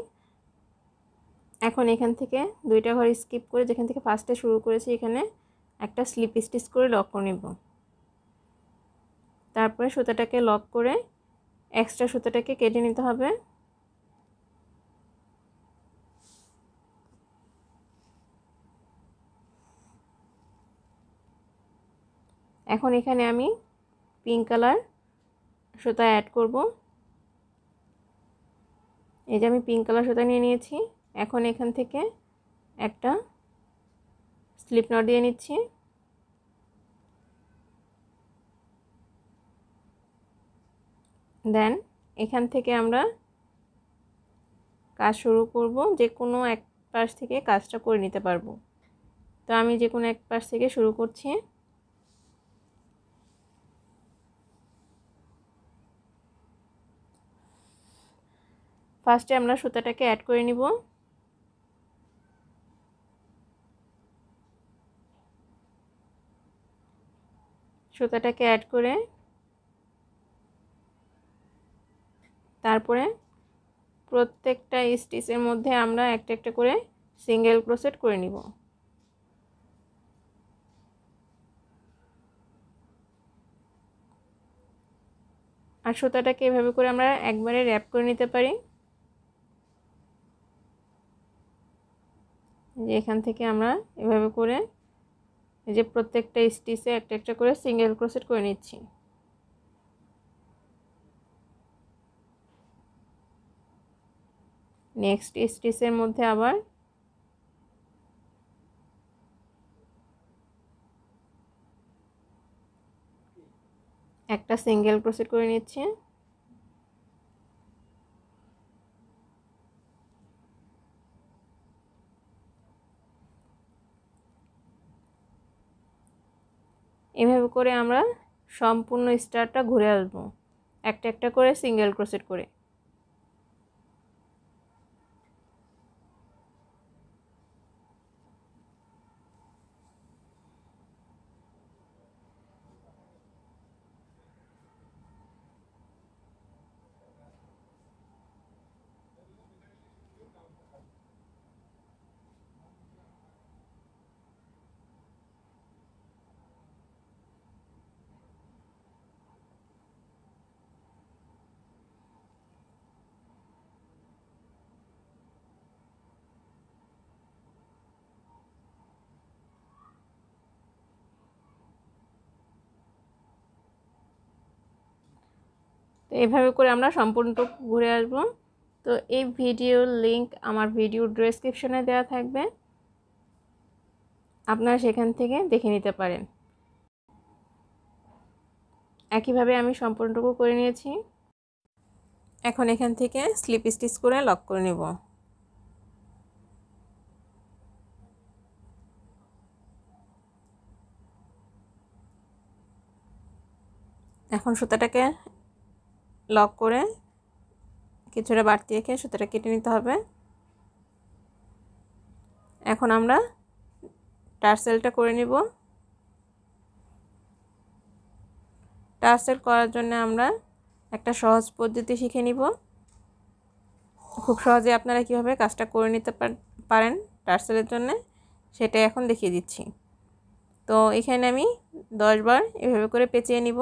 এখন এখান থেকে দুইটা ঘর স্কিপ করে যেখান থেকে ফার্স্টে শুরু করেছি এখানে একটা স্লিপ স্টিচ করে লক করে নেব তারপরে সুতাটাকে লক করে এক্সট্রা সুতাটাকে কেটে নিতে হবে এখন এখানে আমি পিঙ্ক কালার সুতা অ্যাড করব এই যে আমি পিঙ্ক কালার সুতা নিয়ে নিয়েছি এখন এখান থেকে একটা স্লিপ নট দিয়ে নিচ্ছি দেন এখান থেকে আমরা কাজ শুরু করব যে কোনো এক পাশ থেকে কাজটা করে নিতে পারবো তো আমি যে কোনো এক পাশ থেকে শুরু করছি ফার্স্টে আমরা সুতাটাকে অ্যাড করে নিব সুতাটাকে অ্যাড করে তারপরে প্রত্যেকটা স্টিচের মধ্যে আমরা একটা একটা করে সিঙ্গেল ক্রোসেট করে নিব আর সুতাটাকে এভাবে করে আমরা একবারে র্যাপ করে নিতে পারি যে এখান থেকে আমরা এভাবে করে এই যে প্রত্যেকটা স্টিচে একটা একটা করে সিঙ্গেল ক্রোসেট করে নিচ্ছি নেক্সট স্টিচের মধ্যে আবার একটা সিঙ্গেল ক্রোসেট করে নিচ্ছি এভাবে করে আমরা সম্পূর্ণ স্টারটা ঘুরে আসবো একটা একটা করে সিঙ্গেল ক্রোসেট করে এভাবে করে আমরা সম্পূর্ণ ঘুরে আসব তো এই ভিডিওর লিংক আমার ভিডিও ডেসক্রিপশনে দেওয়া থাকবে আপনারা সেখান থেকে দেখে নিতে পারেন একইভাবে আমি সম্পূর্ণটুকু করে নিয়েছি এখন এখান থেকে স্লিপ স্টিচ করে লক করে নেব এখন সুতাটাকে লক করে কিছুটা বাড়তি রেখে সুতোটা কেটে নিতে হবে এখন আমরা টার্সেলটা করে নিব টার্সেল করার জন্য আমরা একটা সহজ পদ্ধতি শিখে নিব খুব সহজে আপনারা কিভাবে কাজটা করে নিতে পারেন টার্সেলের জন্য সেটা এখন দেখিয়ে দিচ্ছি তো এখানে আমি দশবার এভাবে করে পেঁচিয়ে নিব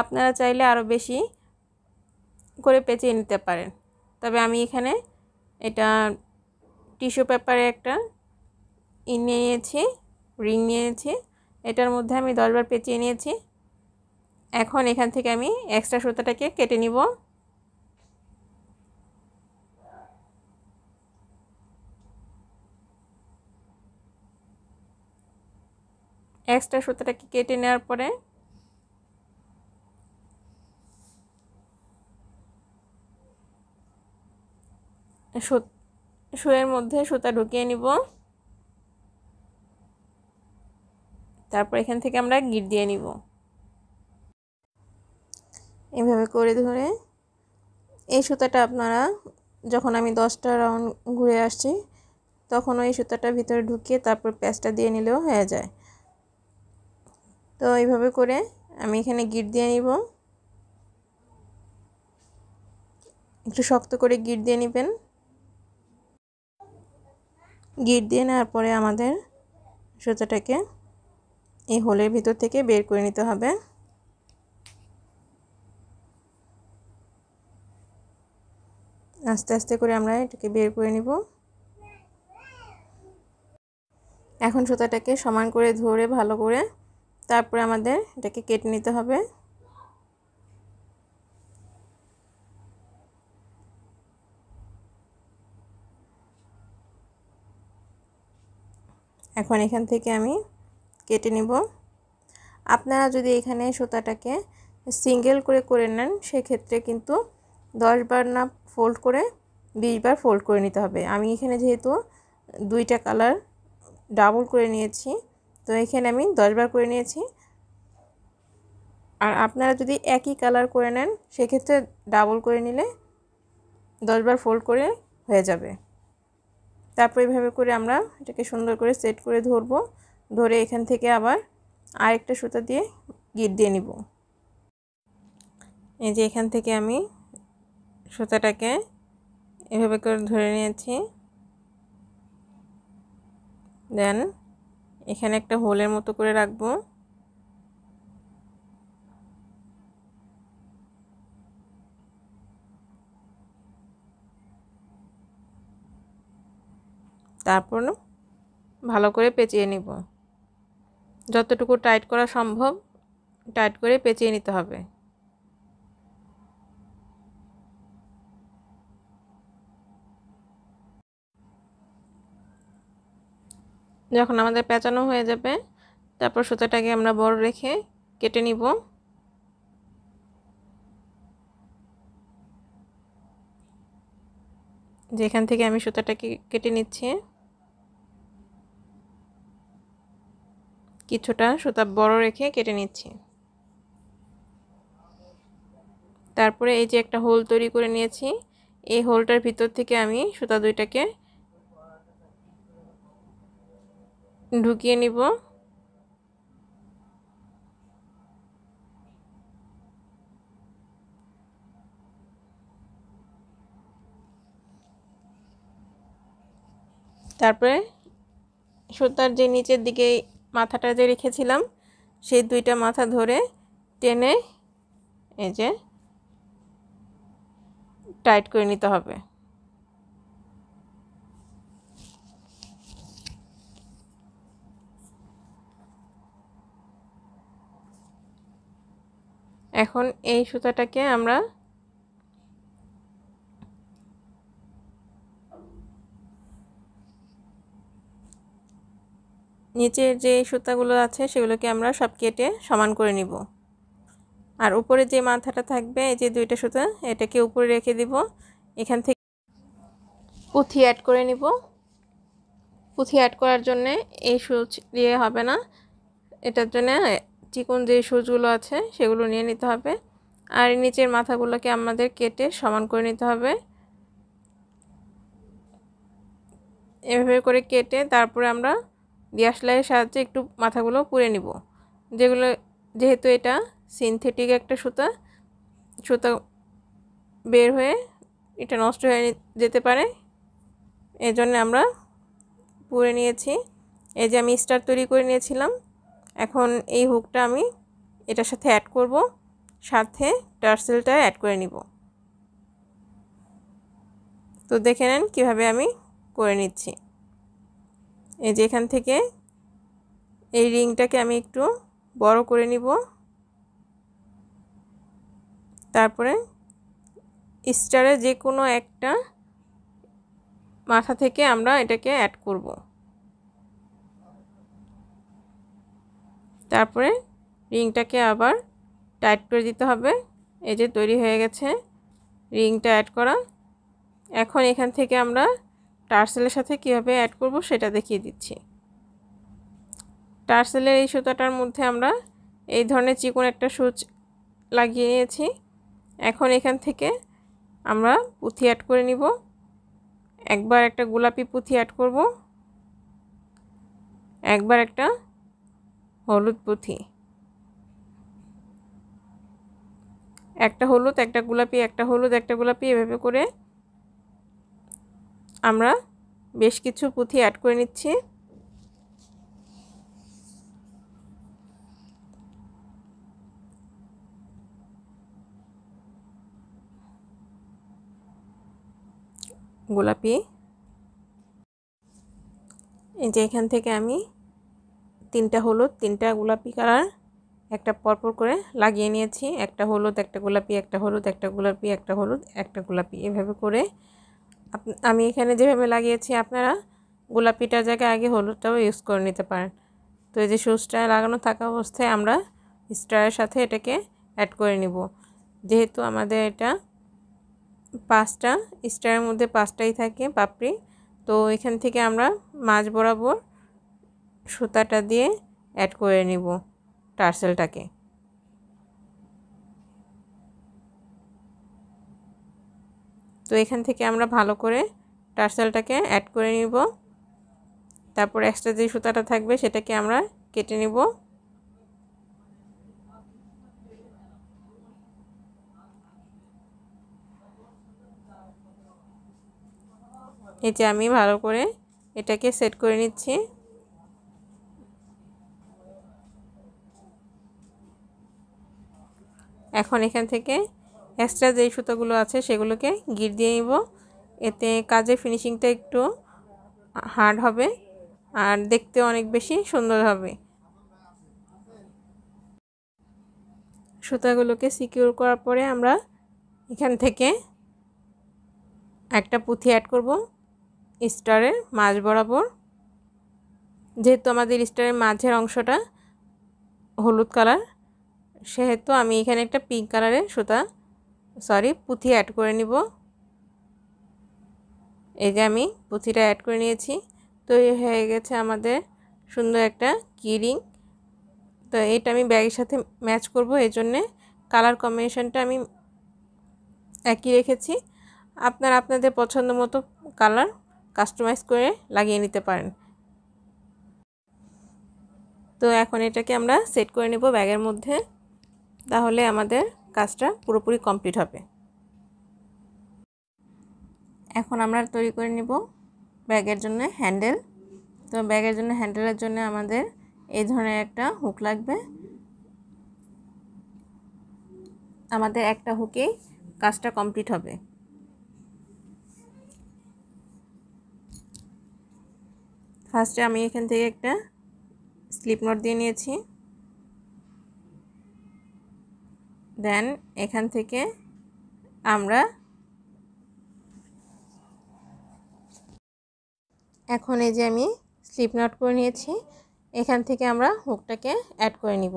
আপনারা চাইলে আরও বেশি করে পেঁচিয়ে নিতে পারেন তবে আমি এখানে এটা টিস্যু পেপারে একটা ই নিয়েছি রিং নিয়েছি এটার মধ্যে আমি দশবার পেঁচিয়ে নিয়েছি এখন এখান থেকে আমি এক্সট্রা সুতাটাকে কেটে নিব এক্সট্রা সুতাটাকে কেটে নেওয়ার পরে শুয়ের মধ্যে সুতা ঢুকিয়ে নিব তারপর এখান থেকে আমরা গিট দিয়ে নিব এভাবে করে ধরে এই সুতাটা আপনারা যখন আমি দশটা রাউন্ড ঘুরে আসছি তখন ওই সুতাটা ভিতরে ঢুকিয়ে তারপর প্যাঁচটা দিয়ে নিলেও হয়ে যায় তো এইভাবে করে আমি এখানে গিট দিয়ে নিব একটু শক্ত করে গিট দিয়ে নেবেন গিট দিয়ে নেওয়ার পরে আমাদের সুতোটাকে এই হোলের ভিতর থেকে বের করে নিতে হবে আস্তে আস্তে করে আমরা এটাকে বের করে নিব এখন সুতাটাকে সমান করে ধরে ভালো করে তারপরে আমাদের এটাকে কেটে নিতে হবে এখন এখান থেকে আমি কেটে নেব আপনারা যদি এখানে সুতাটাকে সিঙ্গেল করে করে নেন সেক্ষেত্রে কিন্তু দশ বার না ফোল্ড করে বিশ বার ফোল্ড করে নিতে হবে আমি এখানে যেহেতু দুইটা কালার ডাবল করে নিয়েছি তো এখানে আমি দশ বার করে নিয়েছি আর আপনারা যদি একই কালার করে নেন সেক্ষেত্রে ডাবল করে নিলে দশ বার ফোল্ড করে হয়ে যাবে তারপর এভাবে করে আমরা এটাকে সুন্দর করে সেট করে ধরবো ধরে এখান থেকে আবার আরেকটা সুতা দিয়ে গিট দিয়ে নিব এই যে এখান থেকে আমি সুতাটাকে এভাবে করে ধরে নিয়েছি দেন এখানে একটা হোলের মতো করে রাখবো তারপর ভালো করে পেঁচিয়ে নিব যতটুকু টাইট করা সম্ভব টাইট করে পেঁচিয়ে নিতে হবে যখন আমাদের পেঁচানো হয়ে যাবে তারপর সুতাটাকে আমরা বড় রেখে কেটে নিব যেখান থেকে আমি সুতাটাকে কেটে নিচ্ছি কিছুটা সুতা বড় রেখে কেটে নিচ্ছি তারপরে এই যে একটা হোল তৈরি করে নিয়েছি এই হোলটার ভিতর থেকে আমি সুতা দুইটাকে ঢুকিয়ে নিব তারপরে সুতার যে নিচের দিকে মাথাটা যে রেখেছিলাম সেই দুইটা মাথা ধরে টেনে এই যে টাইট করে নিতে হবে এখন এই সুতাটাকে আমরা নিচের যে সুতাগুলো আছে সেগুলোকে আমরা সব কেটে সমান করে নিব আর উপরে যে মাথাটা থাকবে এই যে দুইটা সুতা এটাকে উপরে রেখে দিব এখান থেকে পুঁথি অ্যাড করে নিব পুঁথি অ্যাড করার জন্যে এই সুচ দিয়ে হবে না এটার জন্য চিকন যে সুচগুলো আছে সেগুলো নিয়ে নিতে হবে আর নিচের মাথাগুলোকে আমাদের কেটে সমান করে নিতে হবে এভাবে করে কেটে তারপরে আমরা বিয়াস সাহায্যে একটু মাথাগুলো পুড়ে নিব যেগুলো যেহেতু এটা সিনথেটিক একটা সুতা সুতা বের হয়ে এটা নষ্ট হয়ে যেতে পারে এজন্য আমরা পুড়ে নিয়েছি এই যে আমি স্টার তৈরি করে নিয়েছিলাম এখন এই হুকটা আমি এটার সাথে অ্যাড করব সাথে টার্সেলটা অ্যাড করে নিব তো দেখে নেন কীভাবে আমি করে নিচ্ছি এই যে এখান থেকে এই রিংটাকে আমি একটু বড় করে নিব তারপরে স্টারে যে কোনো একটা মাথা থেকে আমরা এটাকে অ্যাড করব তারপরে রিংটাকে আবার টাইট করে দিতে হবে এই যে তৈরি হয়ে গেছে রিংটা অ্যাড করা এখন এখান থেকে আমরা টার্সেলের সাথে কীভাবে অ্যাড করব সেটা দেখিয়ে দিচ্ছি টার্সেলের এই সুতাটার মধ্যে আমরা এই ধরনের চিকন একটা সুচ লাগিয়ে নিয়েছি এখন এখান থেকে আমরা পুঁথি অ্যাড করে নিব একবার একটা গোলাপি পুঁথি অ্যাড করব একবার একটা হলুদ পুঁথি একটা হলুদ একটা গোলাপি একটা হলুদ একটা গোলাপি এভাবে করে আমরা বেশ কিছু পুঁথি অ্যাড করে নিচ্ছি গোলাপি এই যে এখান থেকে আমি তিনটা হলুদ তিনটা গোলাপি কালার একটা পরপর করে লাগিয়ে নিয়েছি একটা হলুদ একটা গোলাপি একটা হলুদ একটা গোলাপি একটা হলুদ একটা গোলাপি এভাবে করে আমি এখানে যেভাবে লাগিয়েছি আপনারা গোলাপিটার জায়গায় আগে হলুদটাও ইউজ করে নিতে পারেন তো এই যে সুচটা লাগানো থাকা অবস্থায় আমরা স্টারের সাথে এটাকে অ্যাড করে নিব যেহেতু আমাদের এটা পাঁচটা স্টারের মধ্যে পাঁচটাই থাকে পাপড়ি তো এখান থেকে আমরা মাছ বরাবর সুতাটা দিয়ে অ্যাড করে নিব টার্সেলটাকে তো এখান থেকে আমরা ভালো করে টার্সেলটাকে অ্যাড করে নিব তারপর এক্সট্রা যে সুতাটা থাকবে সেটাকে আমরা কেটে নিব এই যে আমি ভালো করে এটাকে সেট করে নিচ্ছি এখন এখান থেকে এক্সট্রা যেই সুতোগুলো আছে সেগুলোকে গির দিয়ে নিব এতে কাজের ফিনিশিংটা একটু হার্ড হবে আর দেখতে অনেক বেশি সুন্দর হবে সুতাগুলোকে সিকিউর করার পরে আমরা এখান থেকে একটা পুঁথি অ্যাড করব স্টারের মাঝ বরাবর যেহেতু আমাদের স্টারের মাঝের অংশটা হলুদ কালার সেহেতু আমি এখানে একটা পিঙ্ক কালারের সুতা সরি পুঁথি অ্যাড করে নিব এই যে আমি পুঁথিটা অ্যাড করে নিয়েছি তৈরি হয়ে গেছে আমাদের সুন্দর একটা কিরিং তো এটা আমি ব্যাগের সাথে ম্যাচ করব এই জন্যে কালার কম্বিনেশনটা আমি একই রেখেছি আপনার আপনাদের পছন্দ মতো কালার কাস্টমাইজ করে লাগিয়ে নিতে পারেন তো এখন এটাকে আমরা সেট করে নেব ব্যাগের মধ্যে তাহলে আমাদের কাজটা পুরোপুরি কমপ্লিট হবে এখন আমরা তৈরি করে নিব ব্যাগের জন্য হ্যান্ডেল তো ব্যাগের জন্য হ্যান্ডেলের জন্য আমাদের এই ধরনের একটা হুক লাগবে আমাদের একটা হুকেই কাজটা কমপ্লিট হবে ফার্স্টে আমি এখান থেকে একটা স্লিপ নোট দিয়ে নিয়েছি দেন এখান থেকে আমরা এখন এই যে আমি স্লিপ নট করে নিয়েছি এখান থেকে আমরা হুকটাকে অ্যাড করে নিব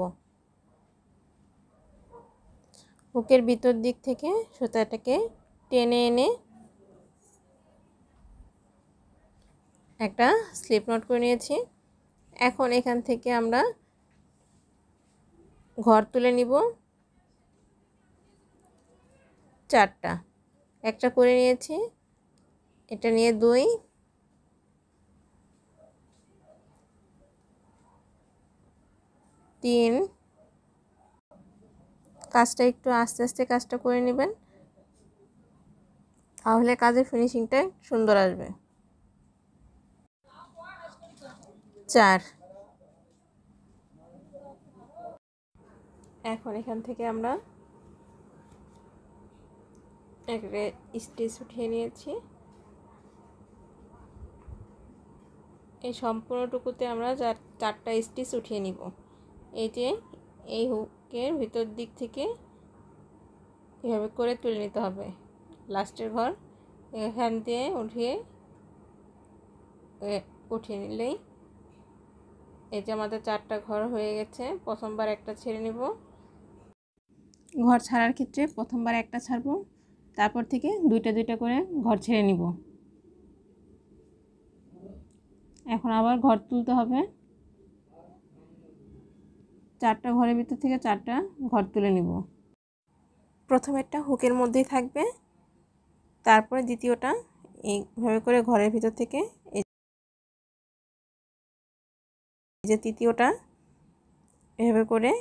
হুকের ভিতর দিক থেকে সুতাটাকে টেনে এনে একটা স্লিপ নট করে নিয়েছি এখন এখান থেকে আমরা ঘর তুলে নিব চারটা একটা করে নিয়েছি এটা নিয়ে দুই তিন কাজটা একটু আস্তে আস্তে কাজটা করে নেবেন তাহলে কাজের ফিনিশিংটা সুন্দর আসবে চার এখন এখান থেকে আমরা একটা স্টিচ উঠিয়ে নিয়েছি এই সম্পূর্ণটুকুতে আমরা চার চারটা স্টিচ উঠিয়ে নিব এই যে এই হুকের ভিতর দিক থেকে এভাবে করে তুলে নিতে হবে লাস্টের ঘর এখান দিয়ে উঠিয়ে উঠিয়ে নিলেই এই যে আমাদের চারটা ঘর হয়ে গেছে প্রথমবার একটা ছেড়ে নিব ঘর ছাড়ার ক্ষেত্রে প্রথমবার একটা ছাড়বো তারপর থেকে দুইটা দুইটা করে ঘর ছেড়ে নিব এখন আবার ঘর তুলতে হবে চারটা ঘরের ভিতর থেকে চারটা ঘর তুলে নিব প্রথমেরটা হুকের মধ্যেই থাকবে তারপরে দ্বিতীয়টা এইভাবে করে ঘরের ভিতর থেকে এই যে তৃতীয়টা এভাবে করে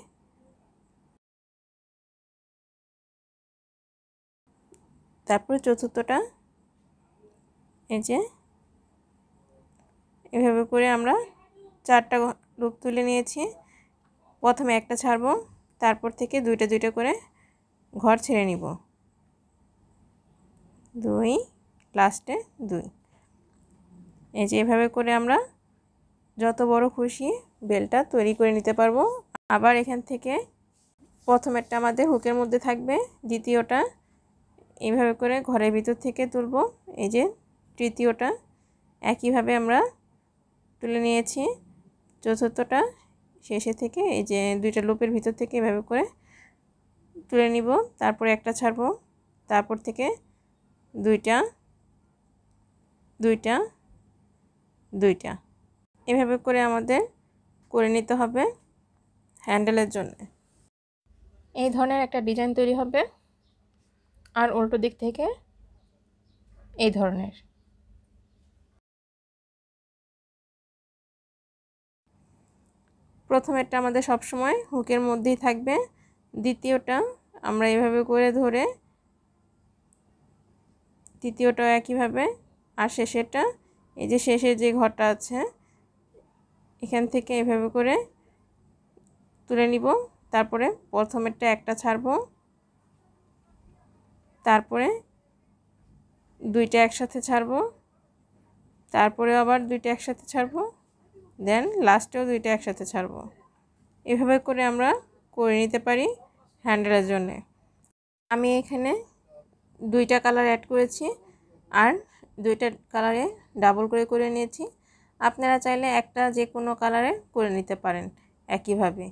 তারপরে চতুর্থটা এই যে এভাবে করে আমরা চারটা লুপ তুলে নিয়েছি প্রথমে একটা ছাড়বো তারপর থেকে দুইটা দুইটা করে ঘর ছেড়ে নিব দুই লাস্টে দুই এই যে এভাবে করে আমরা যত বড় খুশি বেলটা তৈরি করে নিতে পারবো আবার এখান থেকে প্রথমেরটা আমাদের হুকের মধ্যে থাকবে দ্বিতীয়টা এইভাবে করে ঘরের ভিতর থেকে তুলব এই যে তৃতীয়টা একইভাবে আমরা তুলে নিয়েছি চতুর্থটা শেষে থেকে এই যে দুইটা লুপের ভিতর থেকে এভাবে করে তুলে নিব তারপরে একটা ছাড়ব তারপর থেকে দুইটা দুইটা দুইটা এভাবে করে আমাদের করে নিতে হবে হ্যান্ডেলের জন্য এই ধরনের একটা ডিজাইন তৈরি হবে আর উল্টো দিক থেকে এই ধরনের প্রথমেরটা আমাদের সবসময় হুকের মধ্যেই থাকবে দ্বিতীয়টা আমরা এভাবে করে ধরে তৃতীয়টাও একইভাবে আর শেষেরটা এই যে শেষের যে ঘরটা আছে এখান থেকে এভাবে করে তুলে নিব তারপরে প্রথমেরটা একটা ছাড়বো তারপরে দুইটা একসাথে ছাড়বো তারপরে আবার দুইটা একসাথে ছাড়বো দেন লাস্টেও দুইটা একসাথে ছাড়বো এভাবে করে আমরা করে নিতে পারি হ্যান্ডেলের জন্যে আমি এখানে দুইটা কালার অ্যাড করেছি আর দুইটা কালারে ডাবল করে করে নিয়েছি আপনারা চাইলে একটা যে কোনো কালারে করে নিতে পারেন একইভাবে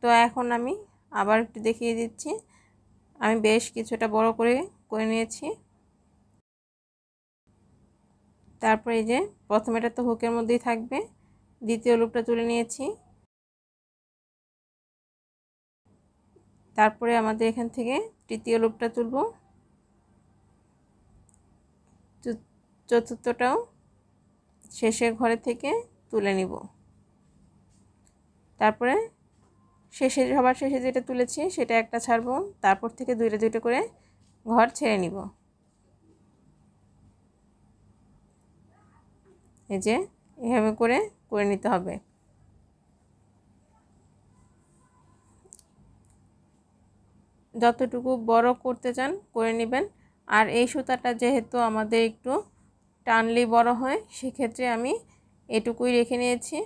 তো এখন আমি আবার একটু দেখিয়ে দিচ্ছি আমি বেশ কিছুটা বড় করে করে নিয়েছি তারপর এই যে প্রথম এটা তো হুকের মধ্যেই থাকবে দ্বিতীয় লুপটা তুলে নিয়েছি তারপরে আমাদের এখান থেকে তৃতীয় লুপটা তুলব চতুর্থটাও শেষের ঘরে থেকে তুলে নিব তারপরে শেষে সবার শেষে যেটা তুলেছি সেটা একটা ছাড়বো তারপর থেকে দুইটা দুইটা করে ঘর ছেড়ে নিব এই যে এভাবে করে করে নিতে হবে যতটুকু বড় করতে চান করে নেবেন আর এই সুতাটা যেহেতু আমাদের একটু টানলি বড় হয় সেক্ষেত্রে আমি এটুকুই রেখে নিয়েছি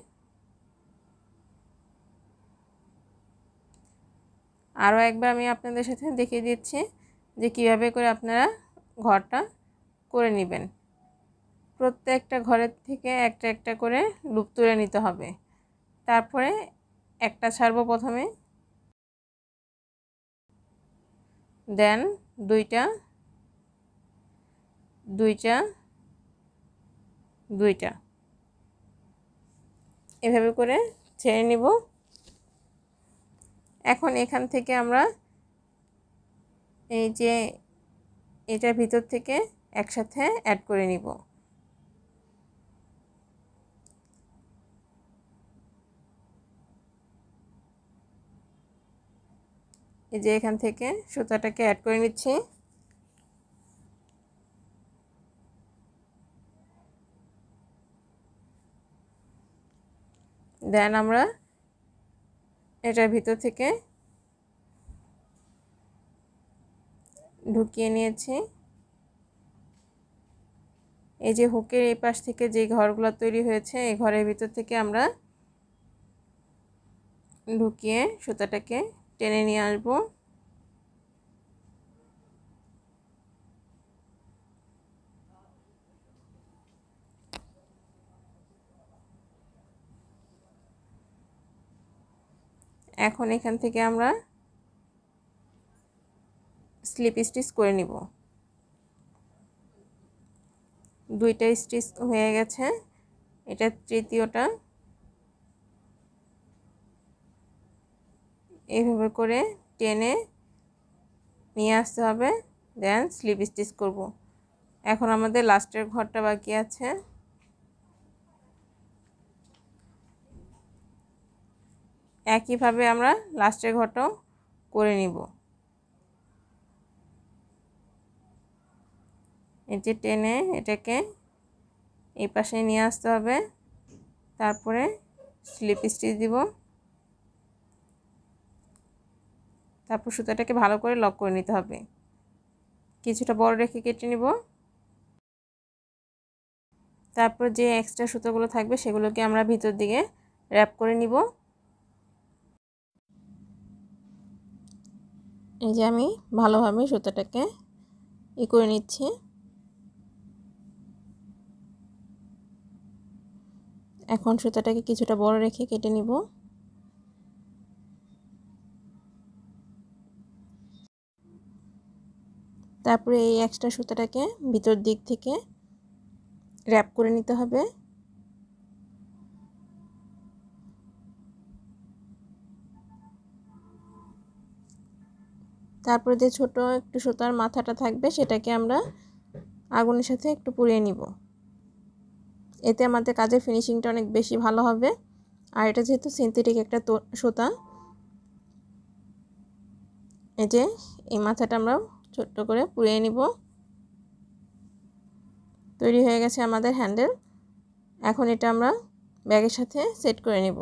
আরও একবার আমি আপনাদের সাথে দেখিয়ে দিচ্ছি যে কিভাবে করে আপনারা ঘরটা করে নেবেন প্রত্যেকটা ঘরের থেকে একটা একটা করে লুপ তুলে নিতে হবে তারপরে একটা ছাড়বো প্রথমে দেন দুইটা দুইটা দুইটা এভাবে করে ছেড়ে নিব এখন এখান থেকে আমরা এই যে এটার ভিতর থেকে একসাথে অ্যাড করে নিব এই যে এখান থেকে সুতাটাকে অ্যাড করে নিচ্ছি দেন আমরা এটার ভিতর থেকে ঢুকিয়ে নিয়েছি এই যে হুকের এই পাশ থেকে যে ঘরগুলো তৈরি হয়েছে এই ঘরের ভিতর থেকে আমরা ঢুকিয়ে সুতাটাকে টেনে নিয়ে আসবো এখন এখান থেকে আমরা স্লিপ স্টিচ করে নিব দুইটা স্টিচ হয়ে গেছে এটা তৃতীয়টা এইভাবে করে টেনে নিয়ে আসতে হবে দেন স্লিপ স্টিচ করব এখন আমাদের লাস্টের ঘরটা বাকি আছে একইভাবে আমরা লাস্টের ঘরটাও করে নিব যে টেনে এটাকে এই পাশে নিয়ে আসতে হবে তারপরে স্লিপ স্টিচ দিব তারপর সুতোটাকে ভালো করে লক করে নিতে হবে কিছুটা বড় রেখে কেটে নিব তারপর যে এক্সট্রা সুতোগুলো থাকবে সেগুলোকে আমরা ভিতর দিকে র্যাপ করে নিব এই যে আমি ভালোভাবে সুতোটাকে ই করে নিচ্ছি এখন সুতোটাকে কিছুটা বড় রেখে কেটে নিব তারপরে এই এক্সট্রা সুতাটাকে ভিতর দিক থেকে র্যাপ করে নিতে হবে তারপরে যে ছোট একটু সুতার মাথাটা থাকবে সেটাকে আমরা আগুনের সাথে একটু পুড়িয়ে নিব এতে আমাদের কাজের ফিনিশিংটা অনেক বেশি ভালো হবে আর এটা যেহেতু সিনথেটিক একটা সুতা এই যে এই মাথাটা আমরা ছোট্ট করে পুড়িয়ে নিব তৈরি হয়ে গেছে আমাদের হ্যান্ডেল এখন এটা আমরা ব্যাগের সাথে সেট করে নিব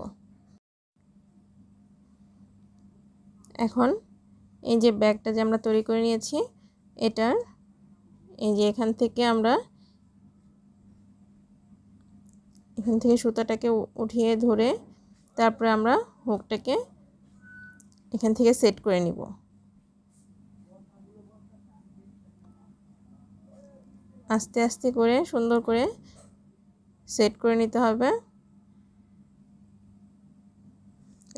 এখন এই যে ব্যাগটা যে আমরা তৈরি করে নিয়েছি এটা এই যে এখান থেকে আমরা এখান থেকে সুতাটাকে উঠিয়ে ধরে তারপরে আমরা হুকটাকে এখান থেকে সেট করে নিব আস্তে আস্তে করে সুন্দর করে সেট করে নিতে হবে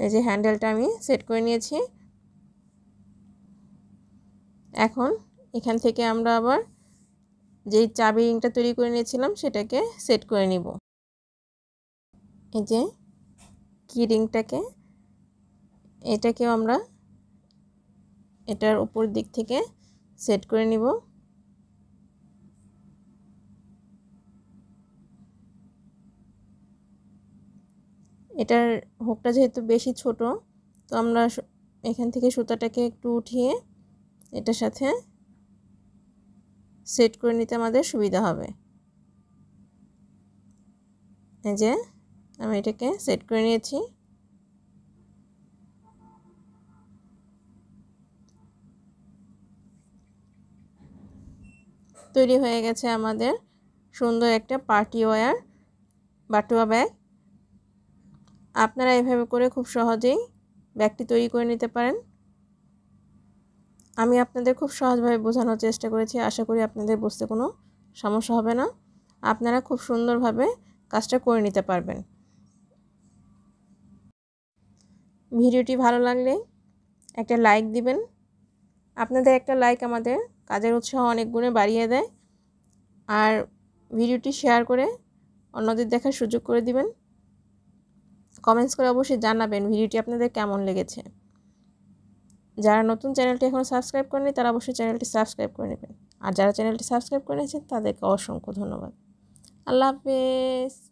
এই যে হ্যান্ডেলটা আমি সেট করে নিয়েছি এখন এখান থেকে আমরা আবার যেই চাবি রিংটা তৈরি করে নিয়েছিলাম সেটাকে সেট করে নিব এই যে কি রিংটাকে এটাকেও আমরা এটার উপর দিক থেকে সেট করে নিব এটার হুকটা যেহেতু বেশি ছোট তো আমরা এখান থেকে সুতাটাকে একটু উঠিয়ে এটার সাথে সেট করে নিতে আমাদের সুবিধা হবে এই যে আমি এটাকে সেট করে নিয়েছি তৈরি হয়ে গেছে আমাদের সুন্দর একটা পার্টি ওয়ার বাটুয়া ব্যাগ আপনারা এভাবে করে খুব সহজেই ব্যাগটি তৈরি করে নিতে পারেন আমি আপনাদের খুব সহজভাবে বোঝানোর চেষ্টা করেছি আশা করি আপনাদের বুঝতে কোনো সমস্যা হবে না আপনারা খুব সুন্দরভাবে কাজটা করে নিতে পারবেন ভিডিওটি ভালো লাগলে একটা লাইক দিবেন আপনাদের একটা লাইক আমাদের কাজের উৎসাহ অনেক গুণে বাড়িয়ে দেয় আর ভিডিওটি শেয়ার করে অন্যদের দেখার সুযোগ করে দিবেন কমেন্টস করে অবশ্যই জানাবেন ভিডিওটি আপনাদের কেমন লেগেছে যারা নতুন চ্যানেলটি এখনও সাবস্ক্রাইব করেনি তারা অবশ্যই চ্যানেলটি সাবস্ক্রাইব করে নেবেন আর যারা চ্যানেলটি সাবস্ক্রাইব করে নিয়েছেন তাদেরকে অসংখ্য ধন্যবাদ আল্লাহ হাফেজ